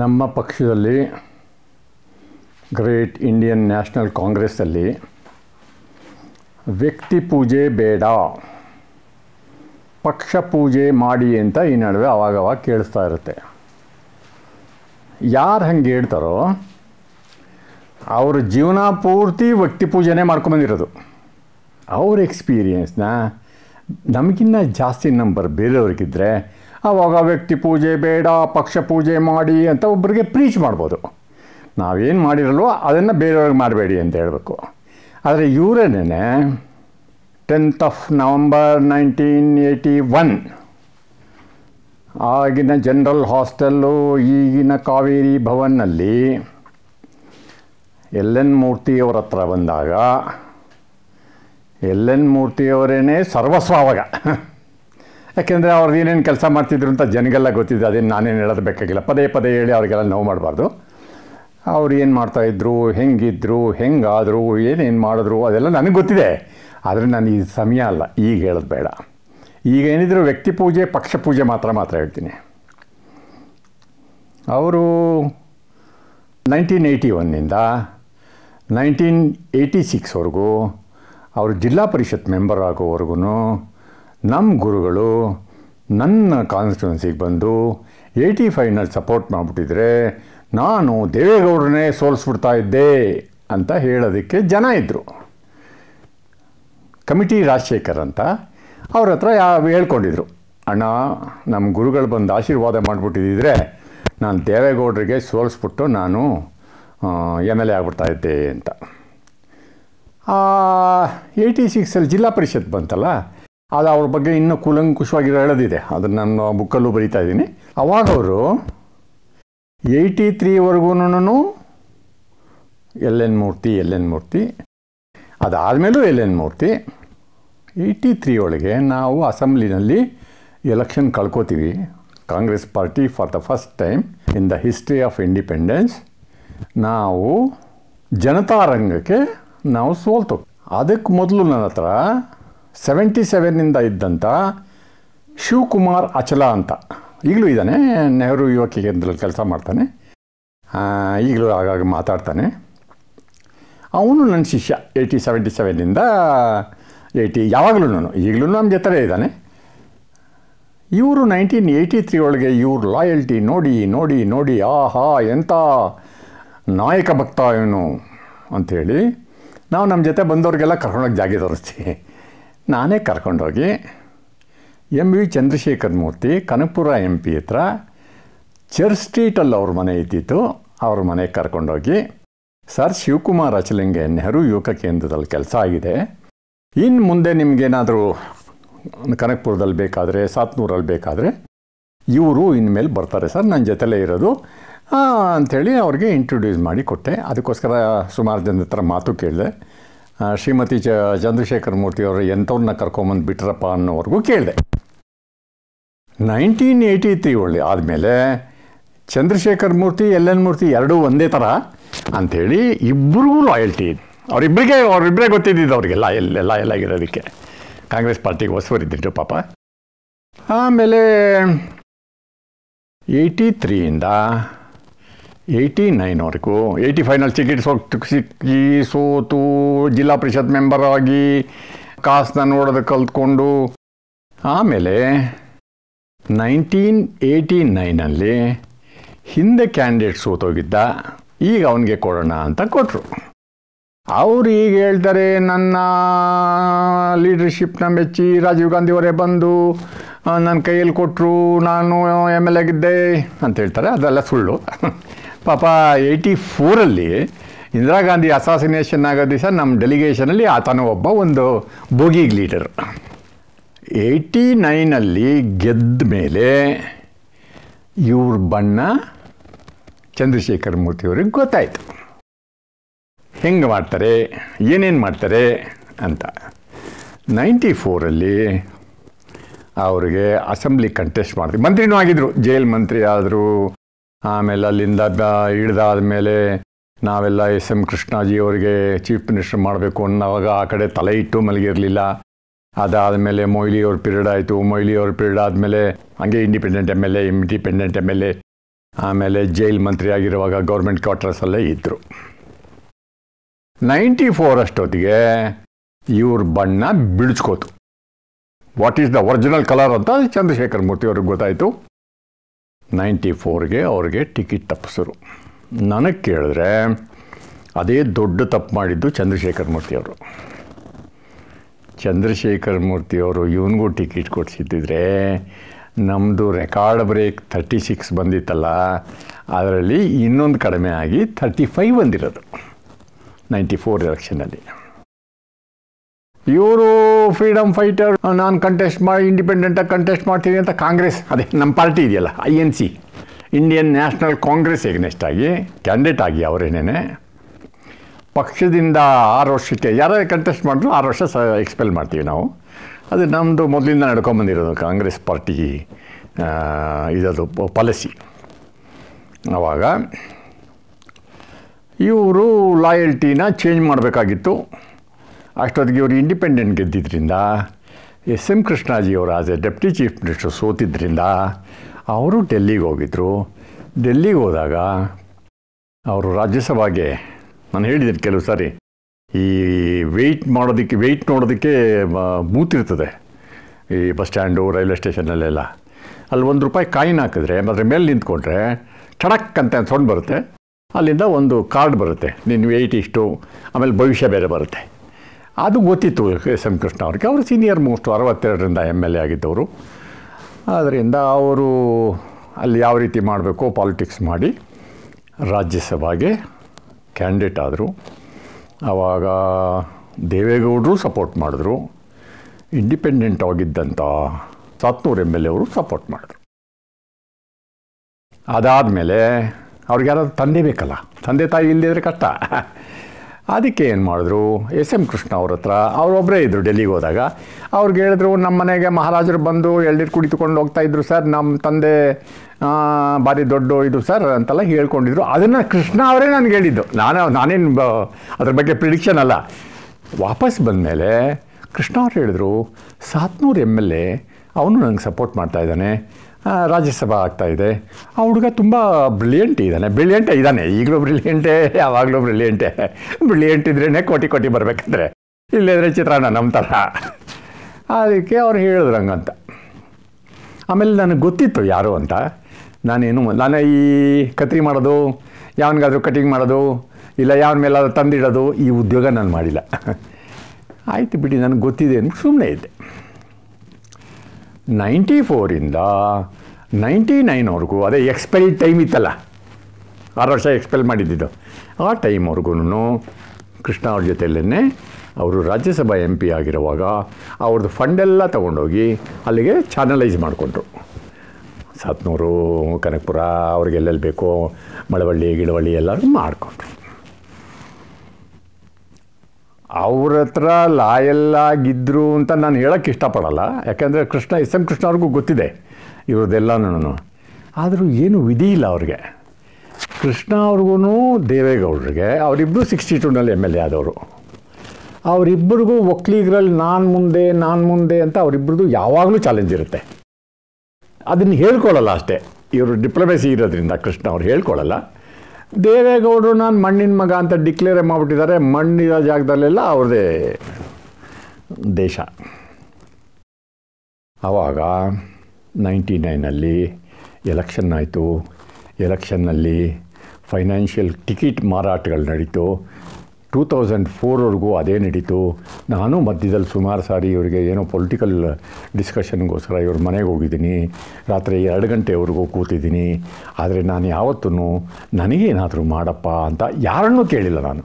ನಮ್ಮ ಪಕ್ಷದಲ್ಲಿ great Indian national ಕಾಂಗ್ರೆಸ್ಸಲ್ಲಿ ವ್ಯಕ್ತಿ ಪೂಜೆ ಬೇಡ ಪಕ್ಷ ಪೂಜೆ ಮಾಡಿ ಅಂತ ಈ ನಡುವೆ ಅವಾಗವಾಗ ಕೇಳಿಸ್ತಾ ಇರುತ್ತೆ ಯಾರು ಹಂಗೆ ಹೇಳ್ತಾರೋ ಅವ್ರ ಜೀವನ ಪೂರ್ತಿ ವ್ಯಕ್ತಿ ಪೂಜೆನೇ ಮಾಡ್ಕೊಂಬಂದಿರೋದು ಅವ್ರ ಎಕ್ಸ್ಪೀರಿಯನ್ಸ್ನ ನಮಗಿನ್ನ ಜಾಸ್ತಿ ನಂಬರ್ ಬೇರೆಯವ್ರಿಗಿದ್ರೆ ಆವಾಗ ವ್ಯಕ್ತಿ ಪೂಜೆ ಬೇಡ ಪಕ್ಷ ಪೂಜೆ ಮಾಡಿ ಅಂತ ಒಬ್ಬರಿಗೆ ಪ್ರೀಚ್ ಮಾಡ್ಬೋದು ನಾವೇನು ಮಾಡಿರಲ್ವೋ ಅದನ್ನು ಬೇರೆಯವ್ರಿಗೆ ಮಾಡಬೇಡಿ ಅಂತ ಹೇಳಬೇಕು ಆದರೆ ಇವರೇನೇ tenth of November nineteen eighty one ಆಗಿನ ಜನರಲ್ ಹಾಸ್ಟೆಲ್ಲು ಈಗಿನ ಕಾವೇರಿ ಭವನ್ನಲ್ಲಿ ಎಲ್ ಎನ್ ಮೂರ್ತಿಯವರ ಹತ್ರ ಬಂದಾಗ ಎಲ್ ಎನ್ ಮೂರ್ತಿಯವರೇನೇ ಸರ್ವಸ್ವ ಯಾಕೆಂದರೆ ಅವ್ರದ್ದು ಏನೇನು ಕೆಲಸ ಮಾಡ್ತಿದ್ರು ಅಂತ ಜನಗೆಲ್ಲ ಗೊತ್ತಿದೆ ಅದೇನು ನಾನೇನು ಹೇಳೋದು ಬೇಕಾಗಿಲ್ಲ ಪದೇ ಪದೇ ಹೇಳಿ ಅವ್ರಿಗೆಲ್ಲ ನೋವು ಮಾಡಬಾರ್ದು ಅವ್ರು ಏನು ಮಾಡ್ತಾಯಿದ್ರು ಹೆಂಗಿದ್ರು ಹೆಂಗಾದರು ಏನೇನು ಮಾಡಿದ್ರು ಅದೆಲ್ಲ ನನಗೆ ಗೊತ್ತಿದೆ ಆದರೆ ನಾನು ಈ ಸಮಯ ಅಲ್ಲ ಈಗ ಹೇಳೋದು ಬೇಡ ಈಗ ಏನಿದ್ರು ವ್ಯಕ್ತಿ ಪೂಜೆ ಪಕ್ಷ ಪೂಜೆ ಮಾತ್ರ ಮಾತ್ರ ಹೇಳ್ತೀನಿ ಅವರು ನೈನ್ಟೀನ್ ಏಯ್ಟಿ ಒನ್ನಿಂದ ನೈನ್ಟೀನ್ ಏಯ್ಟಿ ಸಿಕ್ಸ್ವರೆಗೂ ಅವರು ಜಿಲ್ಲಾ ಪರಿಷತ್ ಮೆಂಬರ್ ಆಗೋವರೆಗೂ ನಮ್ಮ ಗುರುಗಳು ನನ್ನ ಕಾನ್ಸ್ಟಿಟ್ಯೂನ್ಸಿಗೆ ಬಂದು ಏಯ್ಟಿ ಫೈವ್ನಲ್ಲಿ ಸಪೋರ್ಟ್ ಮಾಡಿಬಿಟ್ಟಿದ್ರೆ ನಾನು ದೇವೇಗೌಡರನ್ನೇ ಸೋಲಿಸ್ಬಿಡ್ತಾ ಇದ್ದೆ ಅಂತ ಹೇಳೋದಕ್ಕೆ ಜನ ಇದ್ದರು ಕಮಿಟಿ ರಾಜಶೇಖರ್ ಅಂತ ಅವ್ರ ಹತ್ರ ಯಾ ಹೇಳ್ಕೊಂಡಿದ್ರು ಅಣ್ಣ ನಮ್ಮ ಗುರುಗಳು ಬಂದು ಆಶೀರ್ವಾದ ಮಾಡಿಬಿಟ್ಟಿದ್ದರೆ ನಾನು ದೇವೇಗೌಡರಿಗೆ ಸೋಲಿಸ್ಬಿಟ್ಟು ನಾನು ಎಮ್ ಎಲ್ ಎ ಆಗ್ಬಿಡ್ತಾ ಇದ್ದೆ ಅಂತ ಏಯ್ಟಿ ಸಿಕ್ಸಲ್ಲಿ ಜಿಲ್ಲಾ ಪರಿಷತ್ ಬಂತಲ್ಲ ಅದು ಅವ್ರ ಬಗ್ಗೆ ಇನ್ನೂ ಕೂಲಂಕುಷವಾಗಿ ಹೇಳೋದಿದೆ ಅದನ್ನು ನಾನು ಬುಕ್ಕಲ್ಲೂ ಬರಿತಾ ಇದ್ದೀನಿ ಅವಾಗ ಅವರು ಏಯ್ಟಿ ತ್ರೀವರೆಗೂ L N Murthy L N Murthy ಅದಾದಮೇಲೂ L N Murthy eighty three ಒಳಗೆ ನಾವು ಅಸೆಂಬ್ಲಿನಲ್ಲಿ ಎಲೆಕ್ಷನ್ ಕಳ್ಕೊತೀವಿ Congress party for the first time in the history of independence ನಾವು ಜನತಾ ರಂಗಕ್ಕೆ ನಾವು ಸೋಲ್ತು ಅದಕ್ಕೆ ಮೊದಲು ನನ್ನ ಹತ್ರ ಸೆವೆಂಟಿ ಸೆವೆನ್ನಿಂದ ಇದ್ದಂಥ ಶಿವಕುಮಾರ್ ಅಚಲ ಅಂತ ಈಗಲೂ ಇದ್ದಾನೆ ನೆಹರು ಯುವಕ ಕೇಂದ್ರದಲ್ಲಿ ಕೆಲಸ ಮಾಡ್ತಾನೆ ಈಗಲೂ ಆಗಾಗ ಮಾತಾಡ್ತಾನೆ ಅವನು ನನ್ನ ಶಿಷ್ಯ ಏಯ್ಟಿ ಸೆವೆಂಟಿ ಸೆವೆನ್ನಿಂದ ಏಯ್ಟಿ ಯಾವಾಗಲೂ ನಾನು ಈಗಲೂ ನಮ್ಮ ಜೊತೆ ಇದ್ದಾನೆ ಇವರು ನೈನ್ಟೀನ್ ಏಯ್ಟಿ ತ್ರೀ ಒಳಗೆ ಇವ್ರ ಲಾಯಲ್ಟಿ ನೋಡಿ ನೋಡಿ ನೋಡಿ ಆಹಾ ಎಂಥ ನಾಯಕ ಭಕ್ತ ಇವನು ಅಂಥೇಳಿ ನಾವು ನಮ್ಮ ಜೊತೆ ಬಂದವ್ರಿಗೆಲ್ಲ ಕರ್ಕೊಂಡೋಗಿ ಜಾಗೆ ತೋರಿಸ್ತೀವಿ ನಾನೇ ಕರ್ಕೊಂಡೋಗಿ M V Chandrashekhar Murthy Kanakapura M P ಹತ್ರ ಚರ್ಚ್ ಸ್ಟ್ರೀಟಲ್ಲಿ ಅವ್ರ ಮನೆ ಇದ್ದಿತ್ತು ಅವ್ರ ಮನೆಗೆ ಕರ್ಕೊಂಡೋಗಿ ಸರ್ ಶಿವಕುಮಾರ್ ಅಚಲಿಂಗೆ ನೆಹರು ಯುವಕ ಕೇಂದ್ರದಲ್ಲಿ ಕೆಲಸ ಆಗಿದೆ ಇನ್ನು ಮುಂದೆ ನಿಮಗೇನಾದರೂ ಕನಕಪುರದಲ್ಲಿ ಬೇಕಾದರೆ ಸಾತ್ನೂರಲ್ಲಿ ಬೇಕಾದರೆ ಇವರು ಇನ್ಮೇಲೆ ಬರ್ತಾರೆ ಸರ್ ನನ್ನ ಜೊತೆಲೇ ಇರೋದು ಅಂಥೇಳಿ ಅವ್ರಿಗೆ ಇಂಟ್ರೊಡ್ಯೂಸ್ ಮಾಡಿ ಕೊಟ್ಟೆ ಅದಕ್ಕೋಸ್ಕರ ಸುಮಾರು ಜನ ಹತ್ರ ಮಾತು ಕೇಳಿದೆ ಶ್ರೀಮತಿ ಚ ಚಂದ್ರಶೇಖರ್ ಮೂರ್ತಿಯವರು ಎಂಥವ್ರನ್ನ ಕರ್ಕೊಂಬಂದು ಬಿಟ್ರಪ್ಪ ಅನ್ನೋವರೆಗೂ ಕೇಳಿದೆ ನೈನ್ಟೀನ್ ಏಯ್ಟಿ ತ್ರೀ ಒಳ್ಳೆ ಆದಮೇಲೆ ಚಂದ್ರಶೇಖರ್ ಮೂರ್ತಿ ಎಲ್ ಎನ್ ಮೂರ್ತಿ ಎರಡೂ ಒಂದೇ ಥರ ಅಂಥೇಳಿ ಇಬ್ಬರಿಗೂ ಲಾಯಲ್ಟಿ ಇದೆ ಅವರಿಬ್ಬರಿಗೆ ಅವರಿಬ್ಬರೇ ಗೊತ್ತಿದ್ದಿದ್ದು ಅವರಿಗೆಲ್ಲ ಎಲ್ಲ ಎಲ್ಲ ಇರೋದಕ್ಕೆ ಕಾಂಗ್ರೆಸ್ ಪಾರ್ಟಿಗೆ ಹೊಸವರಿದ್ದಿಟ್ಟು ಪಾಪ ಆಮೇಲೆ ಏಯ್ಟಿ ತ್ರೀಯಿಂದ ಏಯ್ಟಿ ನೈನ್ವರೆಗೂ ಏಯ್ಟಿ ಫೈನಲ್ ಟಿಕೆಟ್ ಸಿಕ್ಕಿ ಸೋತು ಜಿಲ್ಲಾ ಪರಿಷತ್ ಮೆಂಬರ್ ಆಗಿ ಕಾಸನ್ನ ನೋಡೋದು ಕಲ್ತ್ಕೊಂಡು ಆಮೇಲೆ ನೈನ್ಟೀನ್ ಏಯ್ಟಿ ನೈನಲ್ಲಿ ಹಿಂದೆ ಕ್ಯಾಂಡಿಡೇಟ್ ಸೋತೋಗಿದ್ದ ಈಗ ಅವನಿಗೆ ಕೊಡೋಣ ಅಂತ ಕೊಟ್ಟರು ಅವರು ಈಗ ಹೇಳ್ತಾರೆ ನನ್ನ ಲೀಡರ್ಶಿಪ್ನ ಮೆಚ್ಚಿ ರಾಜೀವ್ ಅವರೇ ಬಂದು ನನ್ನ ಕೈಯಲ್ಲಿ ಕೊಟ್ಟರು ನಾನು ಎಮ್ ಎಲ್ ಎಗಿದ್ದೆ ಅಂತ ಹೇಳ್ತಾರೆ ಅದೆಲ್ಲ ಸುಳ್ಳು ಪಾಪ ಏಯ್ಟಿ ಫೋರಲ್ಲಿ ಇಂದಿರಾ ಗಾಂಧಿ ಅಸಾಸಿನೇಷನ್ ಆಗೋ ದಿವಸ ನಮ್ಮ ಡೆಲಿಗೇಷನಲ್ಲಿ ಆತನ ಒಬ್ಬ ಒಂದು ಬೋಗಿ ಲೀಡರ್ ಏಯ್ಟಿ ನೈನಲ್ಲಿ ಗೆದ್ದ ಮೇಲೆ ಇವ್ರ ಬಣ್ಣ ಚಂದ್ರಶೇಖರ್ ಮೂರ್ತಿಯವ್ರಿಗೆ ಗೊತ್ತಾಯಿತು ಹೆಂಗೆ ಮಾಡ್ತಾರೆ ಏನೇನು ಮಾಡ್ತಾರೆ ಅಂತ ನೈಂಟಿ ಫೋರಲ್ಲಿ ಅವ್ರಿಗೆ ಅಸೆಂಬ್ಲಿ ಕಂಟೆಸ್ಟ್ ಮಾಡ್ತೀವಿ ಮಂತ್ರಿನೂ ಆಗಿದ್ದರು ಜೈಲ್ ಮಂತ್ರಿ ಆದರು ಆಮೇಲೆ ಅಲ್ಲಿಂದ ಹಿಡ್ದಾದ ಮೇಲೆ ನಾವೆಲ್ಲ ಎಸ್ ಎಮ್ ಕೃಷ್ಣಾಜಿ ಅವರಿಗೆ ಚೀಫ್ ಮಿನಿಸ್ಟರ್ ಮಾಡಬೇಕು ಅನ್ನೋವಾಗ ಆ ಕಡೆ ತಲೆ ಇಟ್ಟು ಮಲಗಿರಲಿಲ್ಲ ಅದಾದಮೇಲೆ ಮೊಯ್ಲಿ ಅವ್ರ ಪೀರಿಯಡ್ ಆಯಿತು ಮೊಯ್ಲಿ ಅವ್ರ ಪೀರಿಯಡ್ ಆದಮೇಲೆ ಹಂಗೆ independent M L A independent M L A ಆಮೇಲೆ ಜೈಲ್ ಮಂತ್ರಿ ಆಗಿರುವಾಗ ಗೌರ್ಮೆಂಟ್ ಕ್ವಾರ್ಟರ್ಸಲ್ಲೇ ಇದ್ದರು ನೈಂಟಿ ಫೋರ್ ಅಷ್ಟೊತ್ತಿಗೆ ಇವ್ರ ಬಣ್ಣ ಬಿಡಿಸ್ಕೋತು what is the original colour ಅಂತ ಚಂದ್ರಶೇಖರ್ ಮೂರ್ತಿ ಅವ್ರಿಗೆ ಗೊತ್ತಾಯಿತು ನೈಂಟಿ ಫೋರ್ಗೆ ಅವ್ರಿಗೆ ಟಿಕೆಟ್ ತಪ್ಪಿಸೋರು ನನಗೆ ಕೇಳಿದ್ರೆ ಅದೇ ದೊಡ್ಡ ತಪ್ಪು ಮಾಡಿದ್ದು ಚಂದ್ರಶೇಖರ್ ಮೂರ್ತಿಯವರು ಚಂದ್ರಶೇಖರ್ ಮೂರ್ತಿಯವರು ಇವನಿಗೂ ಟಿಕೆಟ್ ಕೊಡಿಸಿದ್ದಿದ್ರೆ ನಮ್ಮದು ರೆಕಾರ್ಡ್ ಬ್ರೇಕ್ ಥರ್ಟಿ ಸಿಕ್ಸ್ ಬಂದಿತ್ತಲ್ಲ ಅದರಲ್ಲಿ ಇನ್ನೊಂದು ಕಡಿಮೆ ಆಗಿ ಥರ್ಟಿ ಫೈವ್ ಬಂದಿರೋದು ನೈಂಟಿ ಫೋರ್ ಎಲೆಕ್ಷನಲ್ಲಿ ಇವರು ಫ್ರೀಡಮ್ ಫೈಟರ್ ನಾನು ಕಂಟೆಸ್ಟ್ ಮಾಡಿ ಇಂಡಿಪೆಂಡೆಂಟಾಗಿ ಕಂಟೆಸ್ಟ್ ಮಾಡ್ತೀನಿ ಅಂತ ಕಾಂಗ್ರೆಸ್ ಅದೇ ನಮ್ಮ ಪಾರ್ಟಿ ಇದೆಯಲ್ಲ I N C Indian National Congress against ಆಗಿ ಕ್ಯಾಂಡಿಡೇಟ್ ಆಗಿ ಅವರೇನೇ ಪಕ್ಷದಿಂದ ಆರು ವರ್ಷಕ್ಕೆ ಯಾರು ಕಂಟೆಸ್ಟ್ ಮಾಡಿದ್ರು ಆರು ವರ್ಷ ಸ ಎಕ್ಸ್ಪೆಲ್ ಮಾಡ್ತೀವಿ ನಾವು ಅದು ನಮ್ಮದು ಮೊದಲಿಂದ ನಡ್ಕೊಂಬಂದಿರೋದು ಕಾಂಗ್ರೆಸ್ ಪಾರ್ಟಿ ಇದದು ಪಾಲಿಸಿ ಆವಾಗ ಇವರು ಲಾಯಲ್ಟಿನ ಚೇಂಜ್ ಮಾಡಬೇಕಾಗಿತ್ತು ಅಷ್ಟೊತ್ತಿಗೆ ಇವರು ಇಂಡಿಪೆಂಡೆಂಟ್ ಗೆದ್ದಿದ್ದರಿಂದ ಎಸ್ ಎಂ ಕೃಷ್ಣಾಜಿಯವರು as a deputy chief minister ಸೋತಿದ್ದರಿಂದ ಅವರು ಡೆಲ್ಲಿಗೆ ಹೋಗಿದ್ದರು ಡೆಲ್ಲಿಗೆ ಹೋದಾಗ ಅವರು ರಾಜ್ಯಸಭಾಗೆ ನಾನು ಹೇಳಿದ್ದೀನಿ ಕೆಲವು ಸಾರಿ ಈ ವೆಯ್ಟ್ ಮಾಡೋದಕ್ಕೆ ವೆಯ್ಟ್ ನೋಡೋದಕ್ಕೆ ಇರ್ತದೆ ಈ ಬಸ್ ಸ್ಟ್ಯಾಂಡು ರೈಲ್ವೆ ಸ್ಟೇಷನಲ್ಲೆಲ್ಲ ಅಲ್ಲಿ ಒಂದು ರೂಪಾಯಿ ಕಾಯಿನ್ ಹಾಕಿದ್ರೆ ಅದರ ಮೇಲೆ ನಿಂತ್ಕೊಂಡ್ರೆ ಠಡಕ್ ಅಂತ ಸೊಂಡು ಬರುತ್ತೆ ಅಲ್ಲಿಂದ ಒಂದು ಕಾರ್ಡ್ ಬರುತ್ತೆ ನಿನ್ನ ವೆಯ್ಟ್ ಇಷ್ಟು ಆಮೇಲೆ ಭವಿಷ್ಯ ಬೇರೆ ಬರುತ್ತೆ ಅದು ಗೊತ್ತಿತ್ತು ಎಸ್ ಎಂ ಕೃಷ್ಣ ಅವ್ರಿಗೆ ಅವರು ಸೀನಿಯರ್ ಮೋಸ್ಟ್ ಅರವತ್ತೆರಡರಿಂದ ಎಮ್ ಎಲ್ ಎ ಆಗಿದ್ದವರು ಆದ್ದರಿಂದ ಅವರು ಅಲ್ಲಿ ಯಾವ ರೀತಿ ಮಾಡಬೇಕು ಪಾಲಿಟಿಕ್ಸ್ ಮಾಡಿ ರಾಜ್ಯಸಭೆಗೆ ಕ್ಯಾಂಡಿಡೇಟ್ ಆದರು ಆವಾಗ ದೇವೇಗೌಡರು ಸಪೋರ್ಟ್ ಮಾಡಿದ್ರು ಇಂಡಿಪೆಂಡೆಂಟ್ ಆಗಿದ್ದಂಥ ಸತ್ನೂರು ಎಮ್ ಎಲ್ ಎ ಅವರು ಸಪೋರ್ಟ್ ಮಾಡಿದ್ರು ಅದಾದಮೇಲೆ ಅವ್ರಿಗೆ ಯಾರಾದರೂ ತಂದೆ ಬೇಕಲ್ಲ ತಂದೆ ತಾಯಿ ಇಲ್ಲದಿದ್ರೆ ಕಷ್ಟ ಅದಕ್ಕೆ ಏನು ಮಾಡಿದ್ರು ಎಸ್ ಎಮ್ ಕೃಷ್ಣ ಅವ್ರ ಹತ್ರ ಅವರೊಬ್ಬರೇ ಇದ್ದರು ಡೆಲ್ಲಿಗೆ ಹೋದಾಗ ಅವ್ರಿಗೆ ಹೇಳಿದ್ರು ನಮ್ಮ ಮನೆಗೆ ಮಹಾರಾಜರು ಬಂದು ಎಳ್ನೀರು ಕುಡಿತುಕೊಂಡು ಹೋಗ್ತಾಯಿದ್ರು ಸರ್ ನಮ್ಮ ತಂದೆ ಭಾರಿ ದೊಡ್ಡ ಇದು ಸರ್ ಅಂತೆಲ್ಲ ಹೇಳ್ಕೊಂಡಿದ್ರು ಅದನ್ನು ಕೃಷ್ಣ ಅವರೇ ನನಗೆ ಹೇಳಿದ್ದು ನಾನು ನಾನೇನು ಅದ್ರ ಬಗ್ಗೆ ಪ್ರಿಡಿಕ್ಷನ್ ಅಲ್ಲ ವಾಪಸ್ ಬಂದಮೇಲೆ ಕೃಷ್ಣ ಅವ್ರು ಹೇಳಿದ್ರು ಸಾತ್ನೂರು ಎಮ್ ಎಲ್ ಎ ಅವನು ನನಗೆ ಸಪೋರ್ಟ್ ಮಾಡ್ತಾ ಇದ್ದಾನೆ ರಾಜ್ಯಸಭಾ ಆಗ್ತಾ ಇದೆ ಆ ಹುಡುಗ ತುಂಬ ಬ್ರಿಲಿಯಂಟ್ ಇದ್ದಾನೆ ಬ್ರಿಲಿಯಂಟೇ ಇದ್ದಾನೆ ಈಗಲೂ ಬ್ರಿಲಿಯಂಟೇ ಯಾವಾಗಲೂ ಬ್ರಿಲಿಯಂಟೇ ಬ್ರಿಲಿಯಂಟ್ ಇದ್ರೇ ಕೋಟಿ ಕೋಟಿ ಬರಬೇಕಂದ್ರೆ ಇಲ್ಲದ್ರೆ ಚಿತ್ರಾನ್ನ ನಮ್ಮ ಥರ ಅದಕ್ಕೆ ಅವ್ರು ಹೇಳಿದ್ರು ಹಂಗಂತ ಆಮೇಲೆ ನನಗೆ ಗೊತ್ತಿತ್ತು ಯಾರು ಅಂತ ನಾನೇನು ನಾನು ಈ ಕತ್ರಿ ಮಾಡೋದು ಯಾವನಿಗಾದರೂ ಕಟಿಂಗ್ ಮಾಡೋದು ಇಲ್ಲ ಮೇಲೆ ಅದು ತಂದಿಡೋದು ಈ ಉದ್ಯೋಗ ನಾನು ಮಾಡಿಲ್ಲ ಆಯಿತು ಬಿಡಿ ನನಗೆ ಗೊತ್ತಿದೆ ಸುಮ್ಮನೆ ಇದ್ದೆ ನೈಂಟಿ ಫೋರಿಂದ ನೈಂಟಿ ನೈನ್ವರೆಗೂ ಅದೇ ಎಕ್ಸ್ಪೈರಿ ಟೈಮ್ ಇತ್ತಲ್ಲ ಆರು ವರ್ಷ ಎಕ್ಸ್ಪೆಲ್ ಮಾಡಿದ್ದಿದ್ದು ಆ ಟೈಮ್ವರೆಗೂ ಕೃಷ್ಣ ಅವ್ರ ಜೊತೆಯಲ್ಲೇ ಅವರು ರಾಜ್ಯಸಭಾ ಎಂ ಪಿ ಆಗಿರುವಾಗ ಅವ್ರದ್ದು ಫಂಡೆಲ್ಲ ತೊಗೊಂಡೋಗಿ ಅಲ್ಲಿಗೆ ಚಾನಲೈಸ್ ಮಾಡಿಕೊಂಡ್ರು ಸಾತ್ನೂರು ಕನಕಪುರ ಅವ್ರಿಗೆಲ್ಲೆಲ್ಲಿ ಬೇಕೋ ಮಳವಳ್ಳಿ ಗಿಡವಳ್ಳಿ ಎಲ್ಲರೂ ಮಾಡಿಕೊಂಡ್ರು ಅವ್ರ ಹತ್ರ ಲಾಯಲ್ಲಾಗಿದ್ದರು ಅಂತ ನಾನು ಹೇಳೋಕ್ಕೆ ಇಷ್ಟಪಡಲ್ಲ ಯಾಕೆಂದರೆ ಕೃಷ್ಣ ಎಸ್ ಎಂ ಕೃಷ್ಣ ಅವ್ರಿಗೂ ಗೊತ್ತಿದೆ ಇವ್ರದೆಲ್ಲನು ಆದರೂ ಏನು ವಿಧಿ ಇಲ್ಲ ಅವ್ರಿಗೆ ಕೃಷ್ಣ ಅವ್ರಿಗೂ ದೇವೇಗೌಡರಿಗೆ ಅವರಿಬ್ಬರು ಸಿಕ್ಸ್ಟಿ ಟೂನಲ್ಲಿ ಎಮ್ ಎಲ್ ಎ ಆದವರು ಅವರಿಬ್ಬರಿಗೂ ಒಕ್ಲಿಗರಲ್ಲಿ ನಾನು ಮುಂದೆ ನಾನು ಮುಂದೆ ಅಂತ ಅವರಿಬ್ಬರದು ಯಾವಾಗಲೂ ಚಾಲೆಂಜ್ ಇರುತ್ತೆ ಅದನ್ನು ಹೇಳ್ಕೊಳ್ಳಲ್ಲ ಅಷ್ಟೇ ಇವರು ಡಿಪ್ಲೊಮೆಸಿ ಇರೋದ್ರಿಂದ ಕೃಷ್ಣ ಅವ್ರು ಹೇಳ್ಕೊಳ್ಳಲ್ಲ ದೇವೇಗೌಡರು ನಾನು ಮಣ್ಣಿನ ಮಗ ಅಂತ ಡಿಕ್ಲೇರ್ ಮಾಡಿಬಿಟ್ಟಿದ್ದಾರೆ ಮಣ್ಣಿನ ಜಾಗದಲ್ಲೆಲ್ಲ ಅವ್ರದೇ ದೇಶ ಆವಾಗ ನೈಂಟಿ ನೈನಲ್ಲಿ ಎಲೆಕ್ಷನ್ ಆಯಿತು ಎಲೆಕ್ಷನ್ನಲ್ಲಿ ಫೈನಾನ್ಷಿಯಲ್ ಟಿಕೆಟ್ ಮಾರಾಟಗಳು ನಡೀತು ಟೂ ತೌಸಂಡ್ ಫೋರ್ವರೆಗೂ ಅದೇ ನಡೀತು ನಾನು ಮಧ್ಯದಲ್ಲಿ ಸುಮಾರು ಸಾರಿ ಇವರಿಗೆ ಏನೋ ಪೊಲಿಟಿಕಲ್ ಡಿಸ್ಕಷನ್ಗೋಸ್ಕರ ಇವ್ರ ಮನೆಗೆ ಹೋಗಿದ್ದೀನಿ ರಾತ್ರಿ ಎರಡು ಗಂಟೆವರೆಗೂ ಕೂತಿದ್ದೀನಿ ಆದರೆ ನಾನು ಯಾವತ್ತೂ ನನಗೇನಾದರೂ ಮಾಡಪ್ಪ ಅಂತ ಯಾರನ್ನೂ ಕೇಳಿಲ್ಲ ನಾನು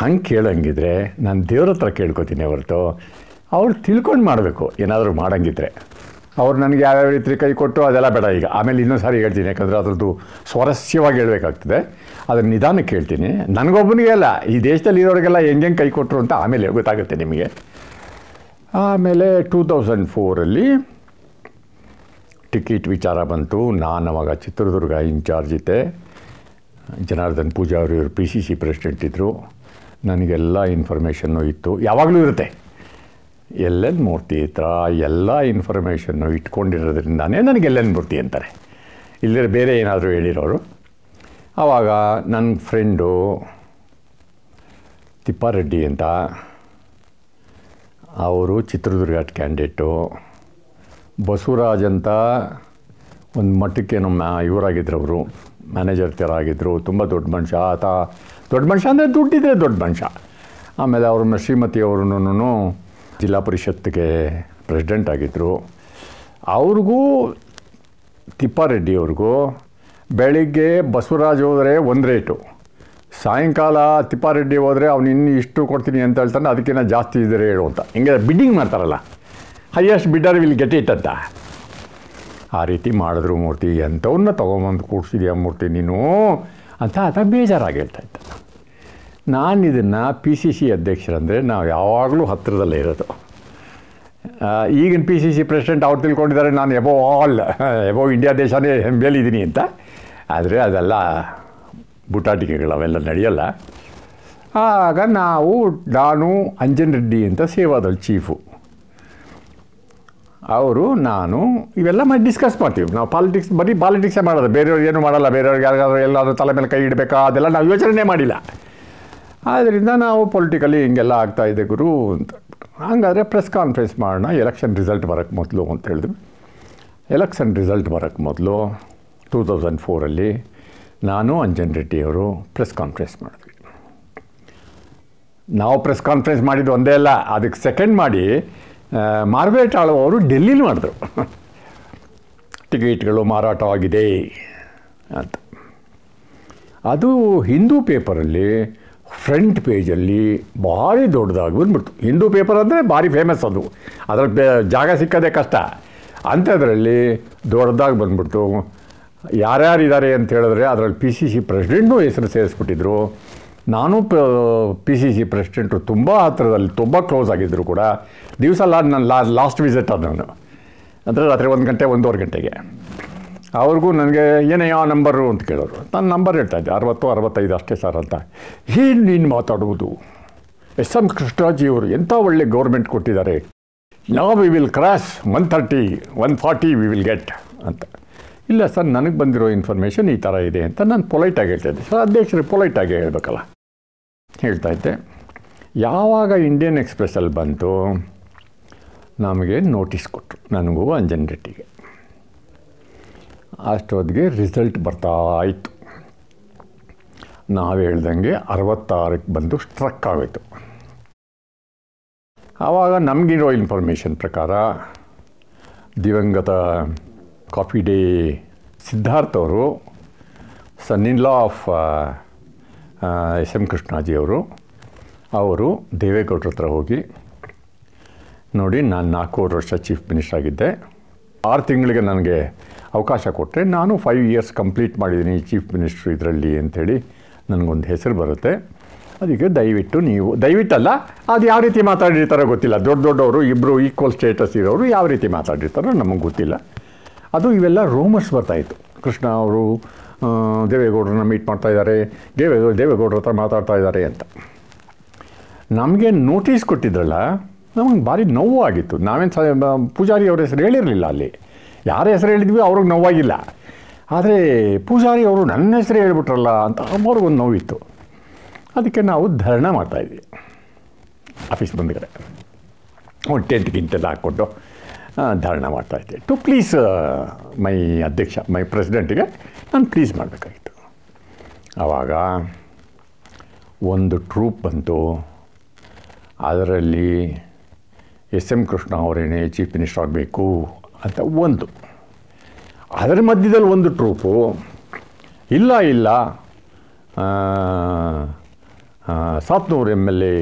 ಹಂಗೆ ಕೇಳೋಂಗಿದ್ರೆ ನಾನು ದೇವ್ರ ಹತ್ರ ಕೇಳ್ಕೊತೀನಿ ಹೊರತು ಅವ್ರು ತಿಳ್ಕೊಂಡು ಮಾಡಬೇಕು ಏನಾದರೂ ಮಾಡೋಂಗಿದ್ರೆ ಅವ್ರು ನನಗೆ ಯಾವ್ಯಾವ ರೀತಿ ಕೈ ಕೊಟ್ಟು ಅದೆಲ್ಲ ಬೇಡ ಈಗ ಆಮೇಲೆ ಇನ್ನೊಂದು ಸಾರಿ ಹೇಳ್ತೀನಿ ಯಾಕಂದರೆ ಅದರದ್ದು ಸ್ವಾರಸ್ಯವಾಗಿ ಹೇಳಬೇಕಾಗ್ತದೆ ಅದನ್ನು ನಿಧಾನಕ್ಕೆ ಹೇಳ್ತೀನಿ ನನಗೊಬ್ಬನಿಗೆ ಅಲ್ಲ ಈ ದೇಶದಲ್ಲಿ ಇರೋರಿಗೆಲ್ಲ ಹೆಂಗೆ ಕೈ ಕೊಟ್ಟರು ಅಂತ ಆಮೇಲೆ ಗೊತ್ತಾಗುತ್ತೆ ನಿಮಗೆ ಆಮೇಲೆ ಟೂ ತೌಸಂಡ್ ಫೋರಲ್ಲಿ ಟಿಕೆಟ್ ವಿಚಾರ ಬಂತು ನಾನು ಅವಾಗ ಚಿತ್ರದುರ್ಗ ಇನ್ಚಾರ್ಜ್ ಇದ್ದೆ ಜನಾರ್ದನ್ ಪೂಜಾ ಅವರು ಇವರು ಪಿ ಸಿ ಸಿ ಪ್ರೆಸಿಡೆಂಟ್ ಇದ್ದರು ನನಗೆಲ್ಲ ಇನ್ಫಾರ್ಮೇಷನ್ನು ಇತ್ತು ಯಾವಾಗಲೂ ಇರುತ್ತೆ ಎಲ್ ಮೂರ್ತಿ ಹತ್ರ ಎಲ್ಲ ಇನ್ಫಾರ್ಮೇಷನ್ನು ಇಟ್ಕೊಂಡಿರೋದ್ರಿಂದಾನೇ ನನಗೆ ಎಲ್ ಮೂರ್ತಿ ಅಂತಾರೆ ಇಲ್ಲದ್ರೆ ಬೇರೆ ಏನಾದರೂ ಹೇಳಿರೋರು ಆವಾಗ ನನ್ನ ಫ್ರೆಂಡು ತಿಪ್ಪಾರೆಡ್ಡಿ ಅಂತ ಅವರು ಚಿತ್ರದುರ್ಗ ಕ್ಯಾಂಡಿಡೇಟು ಬಸವರಾಜ್ ಅಂತ ಒಂದು ಮಠಕ್ಕೆ ನಮ್ಮ ಇವರಾಗಿದ್ದರು ಅವರು ಮ್ಯಾನೇಜರ್ ಥರ ಆಗಿದ್ದರು ತುಂಬ ದೊಡ್ಡ ಮನುಷ್ಯ ಆತ ದೊಡ್ಡ ಮನುಷ್ಯ ಅಂದರೆ ದುಡ್ಡಿದ್ರೆ ದೊಡ್ಡ ಮನುಷ್ಯ ಆಮೇಲೆ ಅವ್ರನ್ನ ಶ್ರೀಮತಿ ಅವ್ರನ್ನೂ ಜಿಲ್ಲಾ ಪರಿಷತ್ತಿಗೆ ಪ್ರೆಸಿಡೆಂಟ್ ಆಗಿದ್ದರು ಅವ್ರಿಗೂ ತಿಪ್ಪಾರೆಡ್ಡಿಯವ್ರಿಗೂ ಬೆಳಿಗ್ಗೆ ಬಸವರಾಜ್ ಹೋದರೆ ಒಂದು ರೇಟು ಸಾಯಂಕಾಲ ತಿಪ್ಪಾರೆಡ್ಡಿ ಹೋದರೆ ಅವನು ಇನ್ನು ಇಷ್ಟು ಕೊಡ್ತೀನಿ ಅಂತ ಹೇಳ್ತಾನೆ ಅದಕ್ಕಿಂತ ಜಾಸ್ತಿ ಇದ್ದರೆ ಹೇಳು ಅಂತ ಹಿಂಗೆ ಬಿಡ್ಡಿಂಗ್ ಮಾಡ್ತಾರಲ್ಲ highest bidder will get it ಅಂತ ಆ ರೀತಿ ಮಾಡಿದ್ರು ಮೂರ್ತಿ ಎಂಥವನ್ನ ತೊಗೊಂಬಂದು ಕೂಡಿಸಿದೆಯಾ ಮೂರ್ತಿ ನೀನು ಅಂತ ಆತ ಬೇಜಾರಾಗಿ ಹೇಳ್ತಾ ನಾನು ಇದನ್ನು ಪಿ ಸಿ ಸಿ ಅಧ್ಯಕ್ಷರಂದರೆ ನಾವು ಯಾವಾಗಲೂ ಹತ್ತಿರದಲ್ಲೇ ಇರೋದು ಈಗಿನ ಪಿ ಸಿ ಸಿ ಪ್ರೆಸಿಡೆಂಟ್ ಅವ್ರು ತಿಳ್ಕೊಂಡಿದ್ದಾರೆ ನಾನು ಎಬೋ ಆಲ್ ಎಬೋ ಇಂಡಿಯಾ ದೇಶನೇ ಮೇಲಿದ್ದೀನಿ ಅಂತ ಆದರೆ ಅದೆಲ್ಲ ಬುಟಾಟಿಕೆಗಳು ಅವೆಲ್ಲ ನಡೆಯಲ್ಲ ಆಗ ನಾವು ನಾನು ಅಂಜನ್ ರೆಡ್ಡಿ ಅಂತ ಸೇವಾದಲ್ಲಿ ಚೀಫು ಅವರು ನಾನು ಇವೆಲ್ಲ ಮಾಡಿ ಡಿಸ್ಕಸ್ ಮಾಡ್ತೀವಿ ನಾವು ಪಾಲಿಟಿಕ್ಸ್ ಬರೀ ಪಾಲಿಟಿಕ್ಸೇ ಮಾಡೋದು ಬೇರೆಯವ್ರು ಏನು ಮಾಡಲ್ಲ ಬೇರೆಯವ್ರಿಗೆ ಯಾರಿಗಾದ್ರೂ ಎಲ್ಲಾದರೂ ತಲೆ ಮೇಲೆ ಕೈ ಇಡಬೇಕಾ ಅದೆಲ್ಲ ನಾವು ಯೋಚನೆ ಮಾಡಿಲ್ಲ ಆದ್ದರಿಂದ ನಾವು ಪೊಲಿಟಿಕಲಿ ಹಿಂಗೆಲ್ಲ ಇದೆ ಗುರು ಅಂತ ಹಂಗಾದರೆ ಪ್ರೆಸ್ ಕಾನ್ಫರೆನ್ಸ್ ಮಾಡೋಣ ಎಲೆಕ್ಷನ್ ರಿಸಲ್ಟ್ ಬರೋಕ್ಕೆ ಮೊದಲು ಅಂತ ಹೇಳಿದ್ವಿ ಎಲೆಕ್ಷನ್ ರಿಸಲ್ಟ್ ಬರೋಕ್ಕೆ ಮೊದಲು ಟೂ ತೌಸಂಡ್ ಫೋರಲ್ಲಿ ನಾನು ಅಂಜನ್ ರೆಡ್ಡಿಯವರು ಪ್ರೆಸ್ ಕಾನ್ಫರೆನ್ಸ್ ಮಾಡಿದ್ವಿ ನಾವು ಪ್ರೆಸ್ ಕಾನ್ಫರೆನ್ಸ್ ಮಾಡಿದ್ದು ಒಂದೇ ಅಲ್ಲ ಅದಕ್ಕೆ ಸೆಕೆಂಡ್ ಮಾಡಿ ಮಾರ್ಬೇಟಾಳು ಅವರು ಡೆಲ್ಲಿಲಿ ಮಾಡಿದ್ರು ಟಿಕೆಟ್ಗಳು ಮಾರಾಟವಾಗಿದೆ ಅಂತ ಅದು ಹಿಂದೂ ಪೇಪರಲ್ಲಿ ಫ್ರಂಟ್ ಪೇಜಲ್ಲಿ ಭಾರಿ ದೊಡ್ಡದಾಗಿ ಬಂದ್ಬಿಡ್ತು ಹಿಂದೂ ಪೇಪರ್ ಅಂದರೆ ಭಾರಿ ಫೇಮಸ್ ಅದು ಅದರ ಜಾಗ ಸಿಕ್ಕದೇ ಕಷ್ಟ ಅಂಥದ್ರಲ್ಲಿ ದೊಡ್ಡದಾಗಿ ಬಂದ್ಬಿಡ್ತು ಇದ್ದಾರೆ ಅಂತ ಹೇಳಿದ್ರೆ ಅದರಲ್ಲಿ ಪಿ ಸಿ ಸಿ ಪ್ರೆಸಿಡೆಂಟ್ನೂ ಹೆಸರು ಸೇರಿಸ್ಬಿಟ್ಟಿದ್ರು ನಾನು ಪಿ ಸಿ ಸಿ ಪ್ರೆಸಿಡೆಂಟು ತುಂಬ ಹತ್ತಿರದಲ್ಲಿ ತುಂಬ ಕ್ಲೋಸ್ ಆಗಿದ್ದರು ಕೂಡ ದಿವಸ ಲಾ ನಾನು ಲಾ ಲಾಸ್ಟ್ ವಿಸಿಟ್ ಅದು ನಾನು ಅಂದರೆ ರಾತ್ರಿ ಒಂದು ಗಂಟೆ ಒಂದೂವರೆ ಗಂಟೆಗೆ ಅವ್ರಿಗೂ ನನಗೆ ಯಾವ ನಂಬರು ಅಂತ ಕೇಳೋರು ನನ್ನ ನಂಬರ್ ಹೇಳ್ತಾ ಇದ್ದೆ ಅರವತ್ತು ಅರವತ್ತೈದು ಅಷ್ಟೇ ಸರ್ ಅಂತ ಏನು ನೀನು ಮಾತಾಡುವುದು ಎಸ್ ಎಂ ಕೃಷ್ಣಾಜಿಯವರು ಎಂಥ ಒಳ್ಳೆ ಗೌರ್ಮೆಂಟ್ ಕೊಟ್ಟಿದ್ದಾರೆ ನಾವು we will cross one thirty one forty we will get ಅಂತ ಇಲ್ಲ ಸರ್ ನನಗೆ ಬಂದಿರೋ ಇನ್ಫಾರ್ಮೇಷನ್ ಈ ಥರ ಇದೆ ಅಂತ ನಾನು ಪೊಲೈಟಾಗಿ ಹೇಳ್ತಾ ಇದ್ದೆ ಸರ್ ಅಧ್ಯಕ್ಷರು ಪೊಲೈಟಾಗಿ ಹೇಳಬೇಕಲ್ಲ ಹೇಳ್ತಾ ಇದ್ದೆ ಯಾವಾಗ ಇಂಡಿಯನ್ ಎಕ್ಸ್ಪ್ರೆಸ್ಸಲ್ಲಿ ಬಂತು ನಮಗೆ ನೋಟಿಸ್ ಕೊಟ್ಟರು ನನಗೂ ಅಂಜನ್ ರೆಡ್ಡಿಗೆ ಅಷ್ಟೊತ್ತಿಗೆ ರಿಸಲ್ಟ್ ಬರ್ತಾ ಇತ್ತು ನಾವು ಹೇಳ್ದಂಗೆ ಅರವತ್ತಾರಕ್ಕೆ ಬಂದು ಸ್ಟ್ರಕ್ ಆಗೋಯ್ತು ಆವಾಗ ನಮಗಿರೋ ಇನ್ಫಾರ್ಮೇಷನ್ ಪ್ರಕಾರ ದಿವಂಗತ ಕಾಫಿ ಡೇ ಸಿದ್ಧಾರ್ಥ ಅವರು son in law of S M Krishnaji ಅವರು ಅವರು ದೇವೇಗೌಡ್ರ ಹತ್ರ ಹೋಗಿ ನೋಡಿ ನಾನು ನಾಲ್ಕೂವರೆ ವರ್ಷ ಚೀಫ್ ಮಿನಿಸ್ಟರ್ ಆಗಿದ್ದೆ ಆರು ತಿಂಗಳಿಗೆ ನನಗೆ ಅವಕಾಶ ಕೊಟ್ಟರೆ ನಾನು ಫೈವ್ ಇಯರ್ಸ್ ಕಂಪ್ಲೀಟ್ ಮಾಡಿದ್ದೀನಿ ಚೀಫ್ ಮಿನಿಸ್ಟ್ರ್ ಇದರಲ್ಲಿ ಅಂಥೇಳಿ ನನಗೊಂದು ಹೆಸರು ಬರುತ್ತೆ ಅದಕ್ಕೆ ದಯವಿಟ್ಟು ನೀವು ದಯವಿಟ್ಟಲ್ಲ ಅದು ಯಾವ ರೀತಿ ಮಾತಾಡಿರ್ತಾರೋ ಗೊತ್ತಿಲ್ಲ ದೊಡ್ಡ ದೊಡ್ಡವರು ಇಬ್ಬರು ಈಕ್ವಲ್ ಸ್ಟೇಟಸ್ ಇರೋರು ಯಾವ ರೀತಿ ಮಾತಾಡಿರ್ತಾರೋ ನಮಗೆ ಗೊತ್ತಿಲ್ಲ ಅದು ಇವೆಲ್ಲ ರೂಮರ್ಸ್ ಬರ್ತಾಯಿತ್ತು ಕೃಷ್ಣ ಅವರು ದೇವೇಗೌಡರನ್ನ ಮೀಟ್ ಮಾಡ್ತಾ ಇದ್ದಾರೆ ದೇವೇಗೌಡ ದೇವೇಗೌಡರ ಹತ್ರ ಮಾತಾಡ್ತಾ ಇದ್ದಾರೆ ಅಂತ ನಮಗೆ ನೋಟಿಸ್ ಕೊಟ್ಟಿದ್ರಲ್ಲ ನಮಗೆ ಭಾರಿ ನೋವು ಆಗಿತ್ತು ನಾವೇನು ಸ ಪೂಜಾರಿ ಅವರ ಹೆಸರು ಹೇಳಿರಲಿಲ್ಲ ಅಲ್ಲಿ ಯಾರ ಹೆಸರು ಹೇಳಿದ್ವಿ ಅವ್ರಿಗೆ ನೋವಾಗಿಲ್ಲ ಆದರೆ ಪೂಜಾರಿ ಅವರು ನನ್ನ ಹೆಸರು ಹೇಳ್ಬಿಟ್ರಲ್ಲ ಅಂತ ಒಂದು ನೋವಿತ್ತು ಅದಕ್ಕೆ ನಾವು ಧರಣ ಮಾಡ್ತಾಯಿದ್ವಿ ಆಫೀಸ್ ಬಂದಿದ್ರೆ ಒಂದು ಟೆಂಟ್ ಗಿಂಟೆಲ್ಲ ಹಾಕ್ಕೊಂಡು ಧರಣೆ ಮಾಡ್ತಾಯಿದ್ದೆ ಟು ಪ್ಲೀಸ್ ಮೈ ಅಧ್ಯಕ್ಷ ಮೈ ಪ್ರೆಸಿಡೆಂಟಿಗೆ ನಾನು ಪ್ಲೀಸ್ ಮಾಡಬೇಕಾಗಿತ್ತು ಆವಾಗ ಒಂದು ಟ್ರೂಪ್ ಬಂತು ಅದರಲ್ಲಿ ಎಸ್ ಎಮ್ ಕೃಷ್ಣ ಅವರೇನೇ ಚೀಫ್ ಮಿನಿಸ್ಟರ್ ಆಗಬೇಕು ಅಂತ ಒಂದು ಅದರ ಮಧ್ಯದಲ್ಲಿ ಒಂದು ಟ್ರೂಪು ಇಲ್ಲ ಇಲ್ಲ ಸಾತ್ನೂರು ಎಮ್ ಎಲ್ ಎ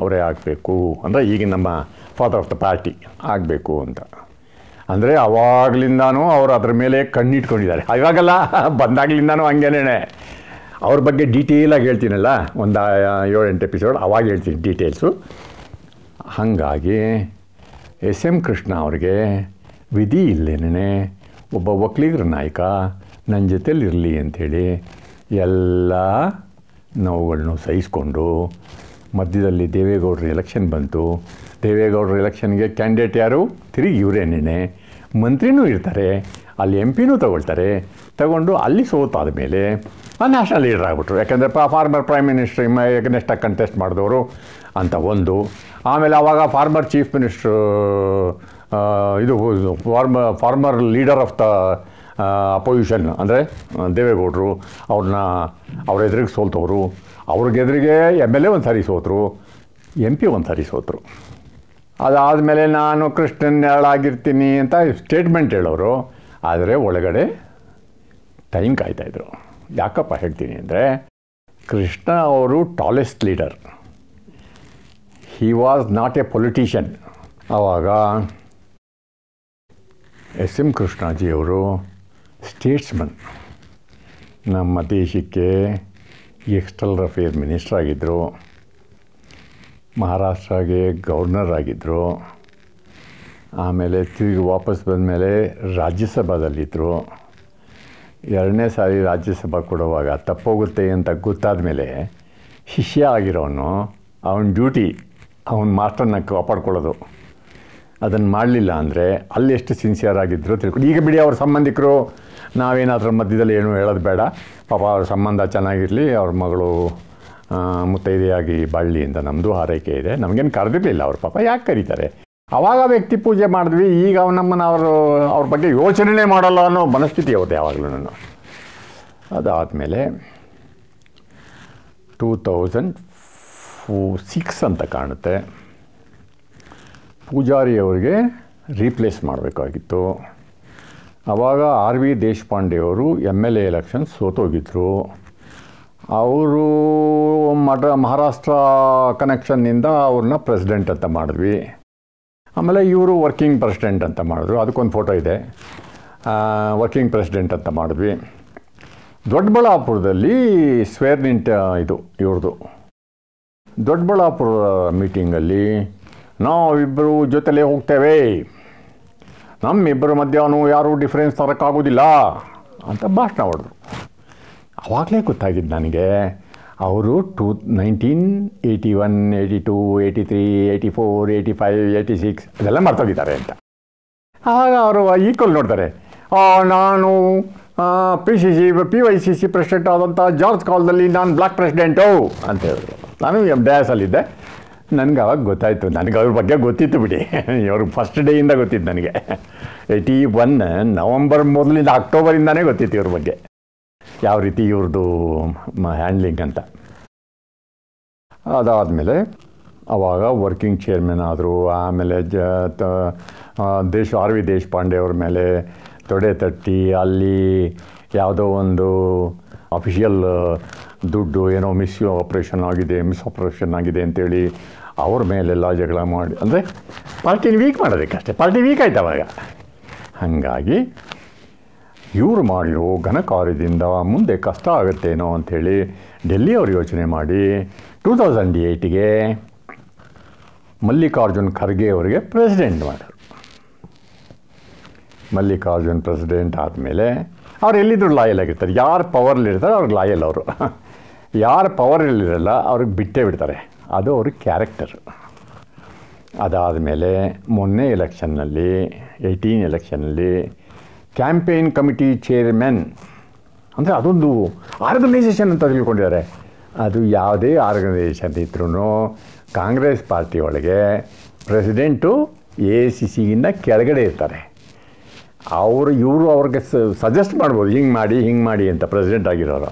ಅವರೇ ಆಗಬೇಕು ಅಂದರೆ ಈಗಿನ ನಮ್ಮ ಫಾದರ್ ಆಫ್ ದ ಪಾರ್ಟಿ ಆಗಬೇಕು ಅಂತ ಅಂದರೆ ಅವಾಗಲಿಂದನೂ ಅವರು ಅದರ ಮೇಲೆ ಕಣ್ಣಿಟ್ಕೊಂಡಿದ್ದಾರೆ ಇವಾಗಲ್ಲ ಬಂದಾಗಲಿಂದನೂ ಹಂಗೇನೇ ಅವ್ರ ಬಗ್ಗೆ ಡೀಟೇಲಾಗಿ ಹೇಳ್ತೀನಲ್ಲ ಒಂದು ಏಳೆಂಟು ಎಪಿಸೋಡ್ ಅವಾಗ ಹೇಳ್ತೀನಿ ಡೀಟೇಲ್ಸು ಹಾಗಾಗಿ ಎಸ್ ಎಮ್ ಕೃಷ್ಣ ಅವ್ರಿಗೆ ವಿಧಿ ಇಲ್ಲೇನೇ ಒಬ್ಬ ಒಕ್ಕಲಿಗರ ನಾಯಕ ನನ್ನ ಜೊತೆಲಿರಲಿ ಅಂಥೇಳಿ ಎಲ್ಲ ನೋವುಗಳನ್ನು ಸಹಿಸ್ಕೊಂಡು ಮಧ್ಯದಲ್ಲಿ ದೇವೇಗೌಡರ ಎಲೆಕ್ಷನ್ ಬಂತು ದೇವೇಗೌಡರ ಎಲೆಕ್ಷನ್ಗೆ ಕ್ಯಾಂಡಿಡೇಟ್ ಯಾರು ತಿರುಗಿ ಇವರೇನೇನೆ ಮಂತ್ರಿನೂ ಇರ್ತಾರೆ ಅಲ್ಲಿ ಎಂ ಪಿನೂ ತಗೊಳ್ತಾರೆ ತಗೊಂಡು ಅಲ್ಲಿ ಸೋತಾದ ಮೇಲೆ ಆ ನ್ಯಾಷನಲ್ ಲೀಡರ್ ಆಗಿಬಿಟ್ರು ಯಾಕೆಂದರೆ ಫಾರ್ಮರ್ ಪ್ರೈಮ್ ಮಿನಿಸ್ಟರ್ ಎಗ್ನೆಸ್ಟಾಗಿ ಕಂಟೆಸ್ಟ್ ಮಾಡಿದವರು ಅಂತ ಒಂದು ಆಮೇಲೆ ಆವಾಗ ಫಾರ್ಮರ್ ಚೀಫ್ ಮಿನಿಸ್ಟ್ರು ಇದು former former leader of the opposition ಅಂದರೆ ದೇವೇಗೌಡರು ಅವ್ರನ್ನ ಅವ್ರ ಎದುರಿಗೆ ಸೋಲ್ತವರು ಅವ್ರಿಗೆದುರಿಗೆ ಎಮ್ ಎಲ್ ಎ ಒಂದು ಸಾರಿ ಸೋತರು ಎಂ ಪಿ ಒಂದು ಸಾರಿ ಸೋತರು ಅದಾದಮೇಲೆ ನಾನು ಕೃಷ್ಣನ್ ಹೇಳಾಗಿರ್ತೀನಿ ಅಂತ ಸ್ಟೇಟ್ಮೆಂಟ್ ಹೇಳೋರು ಆದರೆ ಒಳಗಡೆ ಟೈಮ್ ಕಾಯ್ತಾಯಿದ್ರು ಯಾಕಪ್ಪ ಹೇಳ್ತೀನಿ ಅಂದರೆ ಕೃಷ್ಣ ಅವರು tallest leader he was not a politician ಆವಾಗ ಎಸ್ ಎಂ ಕೃಷ್ಣಾಜಿಯವರು ಸ್ಟೇಟ್ಸ್ಮನ್ ನಮ್ಮ ದೇಶಕ್ಕೆ ಎಕ್ಸ್ಟರ್ನಲ್ ಅಫೇರ್ ಮಿನಿಸ್ಟರ್ ಆಗಿದ್ದರು ಮಹಾರಾಷ್ಟ್ರಗೆ ಗವರ್ನರ್ ಆಗಿದ್ದರು ಆಮೇಲೆ ತಿರುಗಿ ವಾಪಸ್ ಬಂದಮೇಲೆ ರಾಜ್ಯಸಭಾದಲ್ಲಿದ್ದರು ಎರಡನೇ ಸಾರಿ ರಾಜ್ಯಸಭಾ ಕೊಡುವಾಗ ತಪ್ಪೋಗುತ್ತೆ ಅಂತ ಗೊತ್ತಾದ ಮೇಲೆ ಶಿಷ್ಯ ಆಗಿರೋನು ಅವನ ಡ್ಯೂಟಿ ಅವನ ಮಾಸ್ಟರ್ನ ಕಾಪಾಡ್ಕೊಳ್ಳೋದು ಅದನ್ನು ಮಾಡಲಿಲ್ಲ ಅಂದರೆ ಅಲ್ಲಿ ಎಷ್ಟು ಸಿನ್ಸಿಯರ್ ಆಗಿದ್ದರು ತಿಳ್ಕೊಂಡು ಈಗ ಬಿಡಿ ಅವ್ರ ಸಂಬಂಧಿಕರು ನಾವೇನಾದ್ರೂ ಮಧ್ಯದಲ್ಲಿ ಏನು ಹೇಳೋದು ಬೇಡ ಪಾಪ ಅವ್ರ ಸಂಬಂಧ ಚೆನ್ನಾಗಿರಲಿ ಅವ್ರ ಮಗಳು ಮುತ್ತೈದೆಯಾಗಿ ಬಳ್ಳಿ ಅಂತ ನಮ್ಮದು ಹಾರೈಕೆ ಇದೆ ನಮಗೇನು ಕರೆದಿರಲಿಲ್ಲ ಅವ್ರ ಪಾಪ ಯಾಕೆ ಕರೀತಾರೆ ಅವಾಗ ವ್ಯಕ್ತಿ ಪೂಜೆ ಮಾಡಿದ್ವಿ ಈಗ ಅವ ನಮ್ಮನ್ನು ಅವರು ಅವ್ರ ಬಗ್ಗೆ ಯೋಚನೆ ಮಾಡಲ್ಲ ಅನ್ನೋ ಮನಸ್ಥಿತಿ ಅವತ್ತು ಯಾವಾಗಲೂ ನಾನು ಅದಾದಮೇಲೆ ಟೂ ತೌಸಂಡ್ ಫೂ ಸಿಕ್ಸ್ ಅಂತ ಕಾಣುತ್ತೆ ಪೂಜಾರಿಯವರಿಗೆ ರೀಪ್ಲೇಸ್ ಮಾಡಬೇಕಾಗಿತ್ತು ಆವಾಗ ಆರ್ ವಿ ಅವರು ಎಮ್ ಎಲ್ ಎ ಎಲೆಕ್ಷನ್ ಸೋತೋಗಿದ್ದರು ಅವರು ಮಡ ಮಹಾರಾಷ್ಟ್ರ ಕನೆಕ್ಷನ್ನಿಂದ ಅವ್ರನ್ನ ಪ್ರೆಸಿಡೆಂಟ್ ಅಂತ ಮಾಡಿದ್ವಿ ಆಮೇಲೆ ಇವರು ವರ್ಕಿಂಗ್ ಪ್ರೆಸಿಡೆಂಟ್ ಅಂತ ಮಾಡಿದ್ರು ಅದಕ್ಕೊಂದು ಫೋಟೋ ಇದೆ ವರ್ಕಿಂಗ್ ಪ್ರೆಸಿಡೆಂಟ್ ಅಂತ ಮಾಡಿದ್ವಿ ದೊಡ್ಡಬಳ್ಳಾಪುರದಲ್ಲಿ ಸ್ವೇರ್ನಿಂಟ ಇದು ಇವ್ರದ್ದು ದೊಡ್ಡಬಳ್ಳಾಪುರ ಮೀಟಿಂಗಲ್ಲಿ ನಾವಿಬ್ಬರು ಜೊತೆಲೇ ಹೋಗ್ತೇವೆ ನಮ್ಮಿಬ್ಬರ ಮಧ್ಯ ಯಾರೂ ಡಿಫ್ರೆನ್ಸ್ ತರೋಕ್ಕಾಗೋದಿಲ್ಲ ಅಂತ ಭಾಷಣ ಹೊಡೆದ್ರು ಅವಾಗಲೇ ಗೊತ್ತಾಗಿದ್ದು ನನಗೆ ಅವರು two nineteen eighty one eighty two eighty three eighty four eighty five eighty six ಅದೆಲ್ಲ ಮರ್ತೋಗಿದ್ದಾರೆ ಅಂತ ಆಗ ಅವರು ಈಕ್ವಲ್ ನೋಡ್ತಾರೆ ನಾನು P C C P Y C C president ಆದಂಥ ಜಾರ್ಜ್ ಕಾಲದಲ್ಲಿ ನಾನು ಬ್ಲಾಕ್ ಪ್ರೆಸಿಡೆಂಟು ಅಂತ ಹೇಳಿದ್ರು ನಾನು ಎಮ್ ಡ್ಯಾಸಲ್ಲಿದ್ದೆ ನನಗೆ ಅವಾಗ ಗೊತ್ತಾಯಿತು ನನಗೆ ಅವ್ರ ಬಗ್ಗೆ ಗೊತ್ತಿತ್ತು ಬಿಡಿ ಇವ್ರ ಫಸ್ಟ್ ಡೇಯಿಂದ ಗೊತ್ತಿತ್ತು ನನಗೆ ಏಯ್ಟಿ ಒನ್ ನವಂಬರ್ ಮೊದಲಿಂದ ಅಕ್ಟೋಬರಿಂದನೇ ಗೊತ್ತಿತ್ತು ಇವ್ರ ಬಗ್ಗೆ ಯಾವ ರೀತಿ ಇವ್ರದ್ದು ಹ್ಯಾಂಡ್ಲಿಂಗ್ ಅಂತ ಅದಾದಮೇಲೆ ಅವಾಗ ವರ್ಕಿಂಗ್ ಚೇರ್ಮನ್ ಆದರು ಆಮೇಲೆ ಜ ದೇಶ ಆರ್ ವಿ ದೇಶಪಾಂಡೆ ಅವ್ರ ಮೇಲೆ ತೊಡೆ ತಟ್ಟಿ ಅಲ್ಲಿ ಯಾವುದೋ ಒಂದು ಅಫಿಷಿಯಲ್ ದುಡ್ಡು ಏನೋ ಮಿಸ್ ಆಪ್ರೇಷನ್ ಆಗಿದೆ ಮಿಸ್ ಆಪ್ರೇಷನ್ ಆಗಿದೆ ಅಂತೇಳಿ ಅವ್ರ ಮೇಲೆಲ್ಲ ಜಗಳ ಮಾಡಿ ಅಂದರೆ ಪಾರ್ಟಿನ ವೀಕ್ ಮಾಡೋದಕ್ಕಷ್ಟೇ ಪಾರ್ಟಿ ವೀಕ್ ಆಯ್ತು ಅವಾಗ ಹಾಗಾಗಿ ಇವರು ಮಾಡಿರೋ ಘನ ಕಾರ್ಯದಿಂದ ಮುಂದೆ ಕಷ್ಟ ಆಗುತ್ತೇನೋ ಅಂಥೇಳಿ ಡೆಲ್ಲಿ ಅವರು ಯೋಚನೆ ಮಾಡಿ ಟೂ ತೌಸಂಡ್ ಏಯ್ಟಿಗೆ ಮಲ್ಲಿಕಾರ್ಜುನ್ ಖರ್ಗೆ ಅವರಿಗೆ ಪ್ರೆಸಿಡೆಂಟ್ ಮಾಡಿದ್ರು ಮಲ್ಲಿಕಾರ್ಜುನ್ ಪ್ರೆಸಿಡೆಂಟ್ ಆದಮೇಲೆ ಅವ್ರು ಎಲ್ಲಿದ್ರು ಲಾಯಲ್ ಆಗಿರ್ತಾರೆ ಯಾರು ಪವರ್ಲಿರ್ತಾರೆ ಅವ್ರಿಗೆ ಲಾಯಲ್ ಅವರು ಯಾರು ಪವರಲ್ಲಿರಲ್ಲ ಅವ್ರಿಗೆ ಬಿಟ್ಟೇ ಬಿಡ್ತಾರೆ ಅದು ಅವ್ರ ಕ್ಯಾರೆಕ್ಟರ್ ಮೇಲೆ ಮೊನ್ನೆ ಎಲೆಕ್ಷನ್ನಲ್ಲಿ ಏಯ್ಟೀನ್ ಎಲೆಕ್ಷನ್ನಲ್ಲಿ ಕ್ಯಾಂಪೇನ್ ಕಮಿಟಿ ಚೇರ್ಮನ್ ಅಂದರೆ ಅದೊಂದು ಆರ್ಗನೈಸೇಷನ್ ಅಂತ ತಿಳ್ಕೊಂಡಿದ್ದಾರೆ ಅದು ಯಾವುದೇ ಆರ್ಗನೈಸೇಷನ್ ಇದ್ರೂ ಕಾಂಗ್ರೆಸ್ ಪಾರ್ಟಿಯೊಳಗೆ ಪ್ರೆಸಿಡೆಂಟು ಎ ಸಿ ಸಿಗಿಂತ ಕೆಳಗಡೆ ಇರ್ತಾರೆ ಅವರು ಇವರು ಅವ್ರಿಗೆ ಸಜೆಸ್ಟ್ ಮಾಡ್ಬೋದು ಹಿಂಗೆ ಮಾಡಿ ಹಿಂಗೆ ಮಾಡಿ ಅಂತ ಪ್ರೆಸಿಡೆಂಟ್ ಆಗಿರೋರು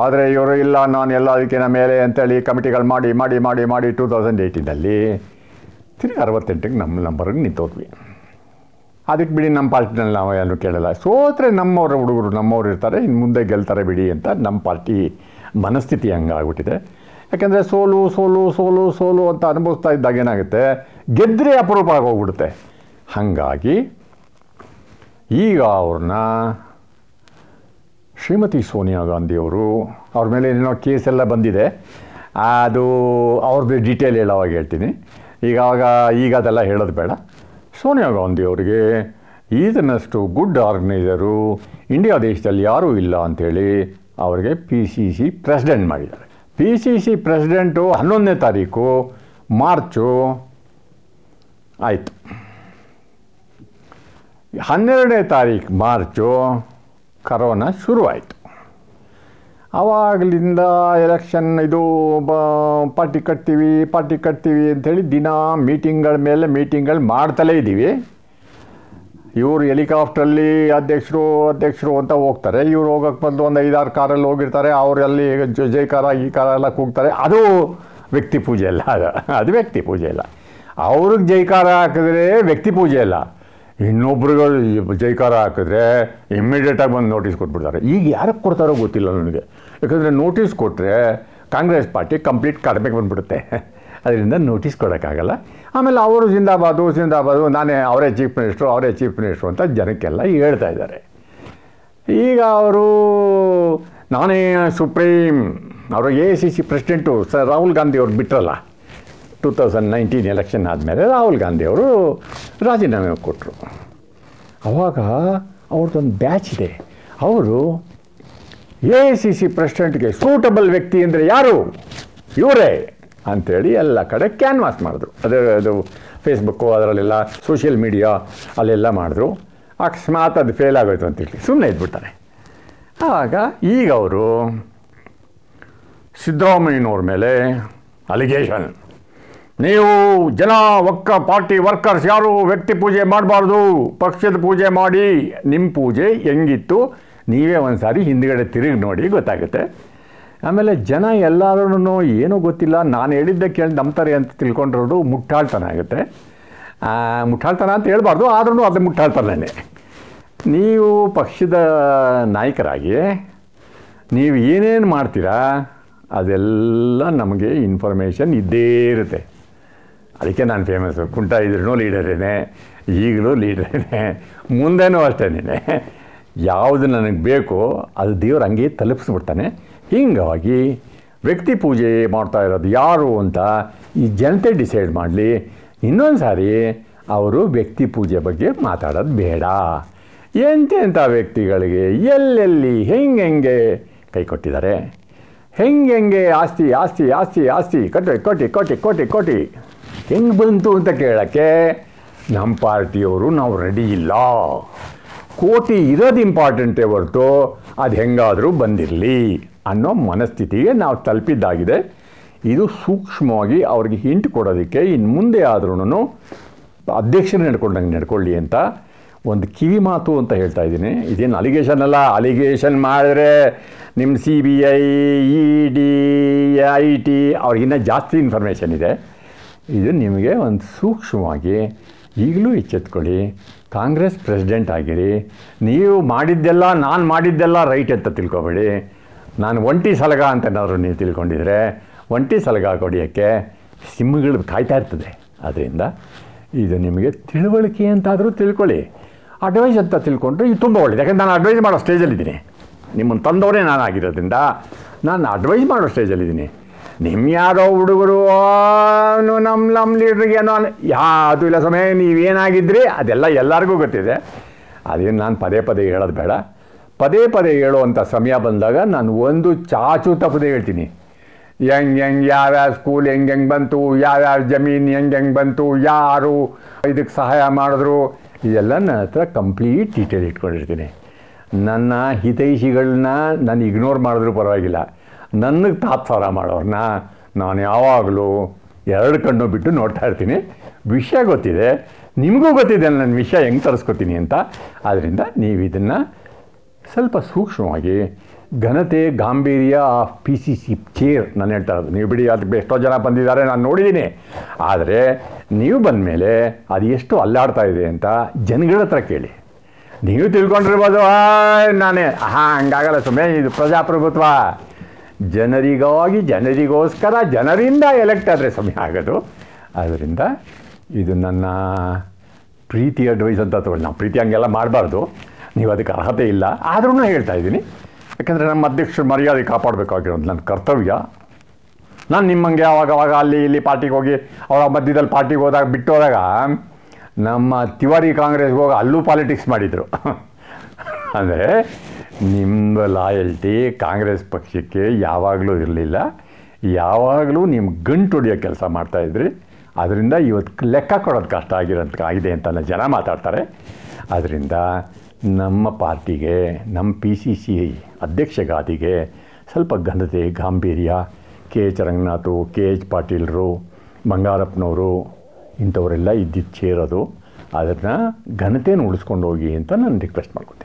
ಆದರೆ ಇವರು ಇಲ್ಲ ನಾನು ಎಲ್ಲ ಅದಕ್ಕೆ ನಮ್ಮ ಮೇಲೆ ಅಂತೇಳಿ ಕಮಿಟಿಗಳು ಮಾಡಿ ಮಾಡಿ ಮಾಡಿ ಮಾಡಿ ಟೂ ತೌಸಂಡ್ ಏಯ್ಟಿನಲ್ಲಿ ತಿರುಗಿ ಅರವತ್ತೆಂಟಿಗೆ ನಮ್ಮ ನಂಬರ್ಗೆ ನಿಂತೋದ್ವಿ ಅದಕ್ಕೆ ಬಿಡಿ ನಮ್ಮ ಪಾರ್ಟಿನಲ್ಲಿ ನಾವು ಏನು ಕೇಳಲ್ಲ ಸೋತ್ರೆ ನಮ್ಮವ್ರ ಹುಡುಗರು ನಮ್ಮವ್ರು ಇರ್ತಾರೆ ಇನ್ನು ಮುಂದೆ ಗೆಲ್ತಾರೆ ಬಿಡಿ ಅಂತ ನಮ್ಮ ಪಾರ್ಟಿ ಮನಸ್ಥಿತಿ ಹಂಗಾಗ್ಬಿಟ್ಟಿದೆ ಯಾಕೆಂದರೆ ಸೋಲು ಸೋಲು ಸೋಲು ಸೋಲು ಅಂತ ಅನುಭವಿಸ್ತಾ ಇದ್ದಾಗ ಏನಾಗುತ್ತೆ ಗೆದ್ದರೆ ಅಪರೂಪ ಆಗೋಗ್ಬಿಡುತ್ತೆ ಹಾಗಾಗಿ ಈಗ ಅವ್ರನ್ನ ಶ್ರೀಮತಿ ಸೋನಿಯಾ ಗಾಂಧಿಯವರು ಅವ್ರ ಮೇಲೆ ಏನೋ ಕೇಸೆಲ್ಲ ಬಂದಿದೆ ಅದು ಅವ್ರದ್ದು ಡೀಟೇಲ್ ಹೇಳೋವಾಗ ಹೇಳ್ತೀನಿ ಈಗ ಈಗ ಅದೆಲ್ಲ ಹೇಳೋದು ಬೇಡ ಸೋನಿಯಾ ಗಾಂಧಿ ಅವರಿಗೆ ಈತನಷ್ಟು ಗುಡ್ ಆರ್ಗನೈಸರು ಇಂಡಿಯಾ ದೇಶದಲ್ಲಿ ಯಾರೂ ಇಲ್ಲ ಅಂಥೇಳಿ ಅವರಿಗೆ ಪಿ ಸಿ ಸಿ ಪ್ರೆಸಿಡೆಂಟ್ ಮಾಡಿದ್ದಾರೆ ಪಿ ಸಿ ಸಿ ಪ್ರೆಸಿಡೆಂಟು ಹನ್ನೊಂದನೇ ತಾರೀಕು ಮಾರ್ಚು ಆಯಿತು ಹನ್ನೆರಡನೇ ತಾರೀಕು ಮಾರ್ಚು ಕರೋನಾ ಶುರುವಾಯಿತು ಆವಾಗಲಿಂದ ಎಲೆಕ್ಷನ್ ಇದು ಬ ಪಾರ್ಟಿ ಕಟ್ತೀವಿ ಪಾರ್ಟಿ ಕಟ್ತೀವಿ ಅಂಥೇಳಿ ದಿನ ಮೀಟಿಂಗ್ಗಳ ಮೇಲೆ ಮೀಟಿಂಗ್ಗಳು ಮಾಡ್ತಲೇ ಇದ್ದೀವಿ ಇವರು ಹೆಲಿಕಾಪ್ಟ್ರಲ್ಲಿ ಅಧ್ಯಕ್ಷರು ಅಧ್ಯಕ್ಷರು ಅಂತ ಹೋಗ್ತಾರೆ ಇವ್ರು ಹೋಗೋಕ್ಕೆ ಬಂದು ಒಂದು ಐದಾರು ಕಾರಲ್ಲಿ ಹೋಗಿರ್ತಾರೆ ಅವರಲ್ಲಿ ಜೈಕಾರ ಈ ಕಾರ ಎಲ್ಲ ಕೂಗ್ತಾರೆ ಅದು ವ್ಯಕ್ತಿ ಪೂಜೆ ಅಲ್ಲ ಅದು ಅದು ವ್ಯಕ್ತಿ ಪೂಜೆ ಅಲ್ಲ ಅವ್ರಿಗೆ ಜೈಕಾರ ಹಾಕಿದ್ರೆ ವ್ಯಕ್ತಿ ಪೂಜೆ ಅಲ್ಲ ಇನ್ನೊಬ್ರಿಗೆ ಜೈಕಾರ ಹಾಕಿದ್ರೆ ಇಮ್ಮಿಡಿಯೇಟಾಗಿ ಬಂದು ನೋಟಿಸ್ ಕೊಟ್ಬಿಡ್ತಾರೆ ಈಗ ಯಾರಕ್ಕೆ ಕೊಡ್ತಾರೋ ಗೊತ್ತಿಲ್ಲ ನನಗೆ ಯಾಕಂದರೆ ನೋಟಿಸ್ ಕೊಟ್ಟರೆ ಕಾಂಗ್ರೆಸ್ ಪಾರ್ಟಿ ಕಂಪ್ಲೀಟ್ ಕಡಿಮೆ ಬಂದುಬಿಡುತ್ತೆ ಅದರಿಂದ ನೋಟಿಸ್ ಕೊಡೋಕ್ಕಾಗಲ್ಲ ಆಮೇಲೆ ಅವರು ಜಿಂದಾಬಾದು ಜಿಂದಾಬಾದು ನಾನೇ ಅವರೇ ಚೀಫ್ ಮಿನಿಸ್ಟ್ರು ಅವರೇ ಚೀಫ್ ಮಿನಿಸ್ಟ್ರು ಅಂತ ಜನಕ್ಕೆಲ್ಲ ಹೇಳ್ತಾ ಇದ್ದಾರೆ ಈಗ ಅವರು ನಾನೇ ಸುಪ್ರೀಂ ಅವರು A C C president sir Rahul Gandhi ಅವ್ರು ಬಿಟ್ರಲ್ಲ ಟೂ ತೌಸಂಡ್ ನೈನ್ಟೀನ್ ಎಲೆಕ್ಷನ್ ಆದಮೇಲೆ ರಾಹುಲ್ ಗಾಂಧಿ ಅವರು ರಾಜೀನಾಮೆ ಕೊಟ್ಟರು ಅವಾಗ ಅವ್ರದ್ದೊಂದು ಬ್ಯಾಚ್ ಇದೆ ಅವರು ಎ ಐ ಸಿ ಸಿ ಪ್ರೆಸಿಡೆಂಟ್ಗೆ ಸೂಟಬಲ್ ವ್ಯಕ್ತಿ ಅಂದರೆ ಯಾರು ಇವರೇ ಅಂಥೇಳಿ ಎಲ್ಲ ಕಡೆ ಕ್ಯಾನ್ವಾಸ್ ಮಾಡಿದ್ರು ಅದು ಅದು ಫೇಸ್ಬುಕ್ಕು ಅದರಲ್ಲೆಲ್ಲ ಸೋಷಿಯಲ್ ಮೀಡಿಯಾ ಅಲ್ಲೆಲ್ಲ ಮಾಡಿದ್ರು ಅಕಸ್ಮಾತ್ ಅದು ಫೇಲ್ ಆಗೋಯ್ತು ಅಂತೇಳಿ ಸುಮ್ಮನೆ ಇದ್ಬಿಡ್ತಾರೆ ಆವಾಗ ಈಗ ಅವರು ಸಿದ್ದರಾಮಯ್ಯನವ್ರ ಮೇಲೆ ಅಲಿಗೇಷನ್ ನೀವು ಜನ ಒಕ್ಕ ಪಾರ್ಟಿ ವರ್ಕರ್ಸ್ ಯಾರು ವ್ಯಕ್ತಿ ಪೂಜೆ ಮಾಡಬಾರ್ದು ಪಕ್ಷದ ಪೂಜೆ ಮಾಡಿ ನಿಮ್ಮ ಪೂಜೆ ಹೆಂಗಿತ್ತು ನೀವೇ ಒಂದು ಸಾರಿ ಹಿಂದ್ಗಡೆ ತಿರುಗಿ ನೋಡಿ ಗೊತ್ತಾಗುತ್ತೆ ಆಮೇಲೆ ಜನ ಎಲ್ಲರೂ ಏನೂ ಗೊತ್ತಿಲ್ಲ ನಾನು ಹೇಳಿದ್ದೆ ಕೇಳಿ ನಂಬ್ತಾರೆ ಅಂತ ತಿಳ್ಕೊಂಡಿರೋದು ಮುಟ್ಟಾಳ್ತನ ಆಗುತ್ತೆ ಮುಟ್ಟಾಳ್ತನ ಅಂತ ಹೇಳ್ಬಾರ್ದು ಆದ್ರೂ ಅದು ಮುಟ್ಟಾಳ್ತನೇ ನೀವು ಪಕ್ಷದ ನಾಯಕರಾಗಿ ನೀವು ಏನೇನು ಮಾಡ್ತೀರಾ ಅದೆಲ್ಲ ನಮಗೆ ಇನ್ಫಾರ್ಮೇಷನ್ ಇದ್ದೇ ಇರುತ್ತೆ ಅದಕ್ಕೆ ನಾನು ಫೇಮಸ್ಸು ಕುಂಟ ಇದ್ರೂ ಲೀಡರೇನೆ ಈಗಲೂ ಲೀಡರೇನೆ ಮುಂದೆನೂ ಅಷ್ಟೇನೇ ಯಾವುದು ನನಗೆ ಬೇಕು ಅದು ದೇವ್ರ ಹಂಗೆ ತಲುಪಿಸ್ಬಿಡ್ತಾನೆ ಹೀಗಾಗಿ ವ್ಯಕ್ತಿ ಪೂಜೆ ಮಾಡ್ತಾ ಇರೋದು ಯಾರು ಅಂತ ಈ ಜನತೆ ಡಿಸೈಡ್ ಮಾಡಲಿ ಇನ್ನೊಂದು ಸಾರಿ ಅವರು ವ್ಯಕ್ತಿ ಪೂಜೆ ಬಗ್ಗೆ ಮಾತಾಡೋದು ಬೇಡ ಎಂತೆಂಥ ವ್ಯಕ್ತಿಗಳಿಗೆ ಎಲ್ಲೆಲ್ಲಿ ಹೆಂಗೆ ಹೆಂಗೆ ಕೈ ಕೊಟ್ಟಿದ್ದಾರೆ ಹೆಂಗೆ ಹೆಂಗೆ ಆಸ್ತಿ ಆಸ್ತಿ ಆಸ್ತಿ ಆಸ್ತಿ ಕಟ್ಟಿ ಕೋಟಿ ಕೋಟಿ ಕೋಟಿ ಕೋಟಿ ಹೆಂಗೆ ಬಂತು ಅಂತ ಕೇಳೋಕ್ಕೆ ನಮ್ಮ ಪಾರ್ಟಿಯವರು ನಾವು ರೆಡಿ ಇಲ್ಲ ಕೋಟಿ ಇರೋದು ಇಂಪಾರ್ಟೆಂಟೇ ಹೊರತು ಅದು ಹೆಂಗಾದರೂ ಬಂದಿರಲಿ ಅನ್ನೋ ಮನಸ್ಥಿತಿಗೆ ನಾವು ತಲುಪಿದ್ದಾಗಿದೆ ಇದು ಸೂಕ್ಷ್ಮವಾಗಿ ಅವ್ರಿಗೆ ಹಿಂಟ್ ಕೊಡೋದಕ್ಕೆ ಇನ್ನು ಮುಂದೆ ಆದ್ರೂ ಅಧ್ಯಕ್ಷರು ನಡ್ಕೊಂಡಂಗೆ ನಡ್ಕೊಳ್ಳಿ ಅಂತ ಒಂದು ಕಿವಿ ಮಾತು ಅಂತ ಹೇಳ್ತಾ ಇದ್ದೀನಿ ಇದೇನು ಅಲಿಗೇಷನ್ ಅಲ್ಲ ಅಲಿಗೇಷನ್ ಮಾಡಿದ್ರೆ ನಿಮ್ಮ C B I E D I T ಅವ್ರಿಗಿನ್ನ ಜಾಸ್ತಿ ಇನ್ಫಾರ್ಮೇಷನ್ ಇದೆ ಇದು ನಿಮಗೆ ಒಂದು ಸೂಕ್ಷ್ಮವಾಗಿ ಈಗಲೂ ಎಚ್ಚೆತ್ಕೊಳ್ಳಿ ಕಾಂಗ್ರೆಸ್ ಪ್ರೆಸಿಡೆಂಟ್ ಆಗಿರಿ ನೀವು ಮಾಡಿದ್ದೆಲ್ಲ ನಾನು ಮಾಡಿದ್ದೆಲ್ಲ ರೈಟ್ ಅಂತ ತಿಳ್ಕೊಬೇಡಿ ನಾನು ಒಂಟಿ ಸಲಗ ಅಂತನಾದ್ರು ನೀವು ತಿಳ್ಕೊಂಡಿದ್ರೆ ಒಂಟಿ ಸಲಗ ಕೊಡಿಯೋಕ್ಕೆ ಸಿಮ್ಗಳು ಕಾಯ್ತಾ ಇರ್ತದೆ ಆದ್ದರಿಂದ ಇದು ನಿಮಗೆ ತಿಳುವಳಿಕೆ ಅಂತಾದರೂ ತಿಳ್ಕೊಳ್ಳಿ ಅಡ್ವೈಸ್ ಅಂತ ತಿಳ್ಕೊಂಡ್ರೆ ಇದು ತುಂಬ ಒಳ್ಳೆಯದು ಯಾಕಂದ್ರೆ ನಾನು ಅಡ್ವೈಸ್ ಮಾಡೋ ಸ್ಟೇಜಲ್ಲಿದ್ದೀನಿ ನಿಮ್ಮನ್ನು ತಂದವರೇ ನಾನು ಆಗಿರೋದ್ರಿಂದ ನಾನು ಅಡ್ವೈಸ್ ಮಾಡೋ ಸ್ಟೇಜಲ್ಲಿದ್ದೀನಿ ನಿಮ್ಮ ಯಾರೋ ಹುಡುಗರು ನಮ್ಮ ನಮ್ಮ ಲೀಡ್ರಿಗೆ ಏನೋ ಯಾವುದು ಇಲ್ಲ ಸಮಯ ನೀವೇನಾಗಿದ್ರಿ ಅದೆಲ್ಲ ಎಲ್ಲರಿಗೂ ಗೊತ್ತಿದೆ ಅದೇನು ನಾನು ಪದೇ ಪದೇ ಹೇಳೋದು ಬೇಡ ಪದೇ ಪದೇ ಹೇಳುವಂಥ ಸಮಯ ಬಂದಾಗ ನಾನು ಒಂದು ಚಾಚು ತಪ್ಪದೆ ಹೇಳ್ತೀನಿ ಹೆಂಗೆ ಹೆಂಗೆ ಯಾವ್ಯಾವ ಸ್ಕೂಲ್ ಹೆಂಗೆ ಹೆಂಗೆ ಬಂತು ಯಾವ್ಯಾವ ಜಮೀನು ಹೆಂಗೆ ಹೆಂಗೆ ಬಂತು ಯಾರು ಇದಕ್ಕೆ ಸಹಾಯ ಮಾಡಿದ್ರು ಇದೆಲ್ಲ ನನ್ನ ಹತ್ರ ಕಂಪ್ಲೀಟ್ ಡೀಟೇಲ್ ಇಟ್ಕೊಂಡಿರ್ತೀನಿ ನನ್ನ ಹಿತೈಷಿಗಳನ್ನ ನಾನು ಇಗ್ನೋರ್ ಮಾಡಿದ್ರೂ ಪರವಾಗಿಲ್ಲ ನನಗೆ ತಾತ್ಸಾರ ಮಾಡೋರನ್ನ ನಾನು ಯಾವಾಗಲೂ ಎರಡು ಕಣ್ಣು ಬಿಟ್ಟು ನೋಡ್ತಾ ಇರ್ತೀನಿ ವಿಷಯ ಗೊತ್ತಿದೆ ನಿಮಗೂ ಗೊತ್ತಿದೆ ನನ್ನ ವಿಷಯ ಹೆಂಗೆ ತರಿಸ್ಕೊತೀನಿ ಅಂತ ಆದ್ದರಿಂದ ನೀವು ಇದನ್ನು ಸ್ವಲ್ಪ ಸೂಕ್ಷ್ಮವಾಗಿ ಘನತೆ ಗಾಂಭೀರ್ಯ of P C C chair ನಾನು ಹೇಳ್ತಾ ಇರೋದು ನೀವು ಬಿಡಿ ಅದಕ್ಕೆ ಎಷ್ಟೋ ಜನ ಬಂದಿದ್ದಾರೆ ನಾನು ನೋಡಿದ್ದೀನಿ ಆದರೆ ನೀವು ಬಂದ ಮೇಲೆ ಅದು ಎಷ್ಟು ಅಲ್ಲಾಡ್ತಾ ಇದೆ ಅಂತ ಜನಗಳ ಹತ್ರ ಕೇಳಿ ನೀವು ತಿಳ್ಕೊಂಡಿರ್ಬೋದು ನಾನೇ ಹಾಂ ಹಂಗಾಗಲ್ಲ ಸುಮ್ಮನೆ ಇದು ಪ್ರಜಾಪ್ರಭುತ್ವ ಜನರಿಗಾಗಿ ಜನರಿಗೋಸ್ಕರ ಜನರಿಂದ ಎಲೆಕ್ಟ್ ಆದರೆ ಸಮಯ ಆಗೋದು ಆದ್ದರಿಂದ ಇದು ನನ್ನ ಪ್ರೀತಿ ಅಡ್ವೈಸ್ ಅಂತ ತೊಗೊಂಡು ನಾವು ಪ್ರೀತಿ ಹಂಗೆಲ್ಲ ಮಾಡಬಾರ್ದು ನೀವು ಅದಕ್ಕೆ ಅರ್ಹತೆ ಇಲ್ಲ ಆದ್ರೂ ಹೇಳ್ತಾ ಇದ್ದೀನಿ ಯಾಕಂದರೆ ನಮ್ಮ ಅಧ್ಯಕ್ಷರು ಮರ್ಯಾದೆ ಕಾಪಾಡಬೇಕಾಗಿರೋದು ನನ್ನ ಕರ್ತವ್ಯ ನಾನು ನಿಮ್ಮಂಗೆ ಆವಾಗವಾಗ ಅಲ್ಲಿ ಇಲ್ಲಿ ಪಾರ್ಟಿಗೆ ಹೋಗಿ ಅವರ ಮಧ್ಯದಲ್ಲಿ ಪಾರ್ಟಿಗೆ ಹೋದಾಗ ಬಿಟ್ಟು ಹೋದಾಗ ನಮ್ಮ ತಿವಾರಿ ಕಾಂಗ್ರೆಸ್ಗೆ ಹೋಗಿ ಅಲ್ಲೂ ಪಾಲಿಟಿಕ್ಸ್ ಮಾಡಿದರು ಅಂದರೆ ನಿಮ್ಮ ಲಾಯಲ್ಟಿ ಕಾಂಗ್ರೆಸ್ ಪಕ್ಷಕ್ಕೆ ಯಾವಾಗಲೂ ಇರಲಿಲ್ಲ ಯಾವಾಗಲೂ ನಿಮ್ಮ ಗಂಟು ಹೊಡಿಯೋ ಕೆಲಸ ಮಾಡ್ತಾಯಿದ್ರಿ ಅದರಿಂದ ಇವತ್ತು ಲೆಕ್ಕ ಕೊಡೋದು ಕಷ್ಟ ಆಗಿರೋಂಥ ಆಗಿದೆ ಅಂತ ಜನ ಮಾತಾಡ್ತಾರೆ ಅದರಿಂದ ನಮ್ಮ ಪಾರ್ಟಿಗೆ ನಮ್ಮ ಪಿ ಸಿ ಸಿ ಅಧ್ಯಕ್ಷಗಾದಿಗೆ ಸ್ವಲ್ಪ ಘನತೆ ಗಾಂಭೀರ್ಯ K H Ranganath K H ಪಾಟೀಲರು ಬಂಗಾರಪ್ಪನವರು ಇಂಥವರೆಲ್ಲ ಇದ್ದಿದ್ದು ಸೇರೋದು ಅದನ್ನು ಘನತೆಯನ್ನು ಉಳಿಸ್ಕೊಂಡು ಹೋಗಿ ಅಂತ ನಾನು ರಿಕ್ವೆಸ್ಟ್ ಮಾಡ್ಕೊತೀನಿ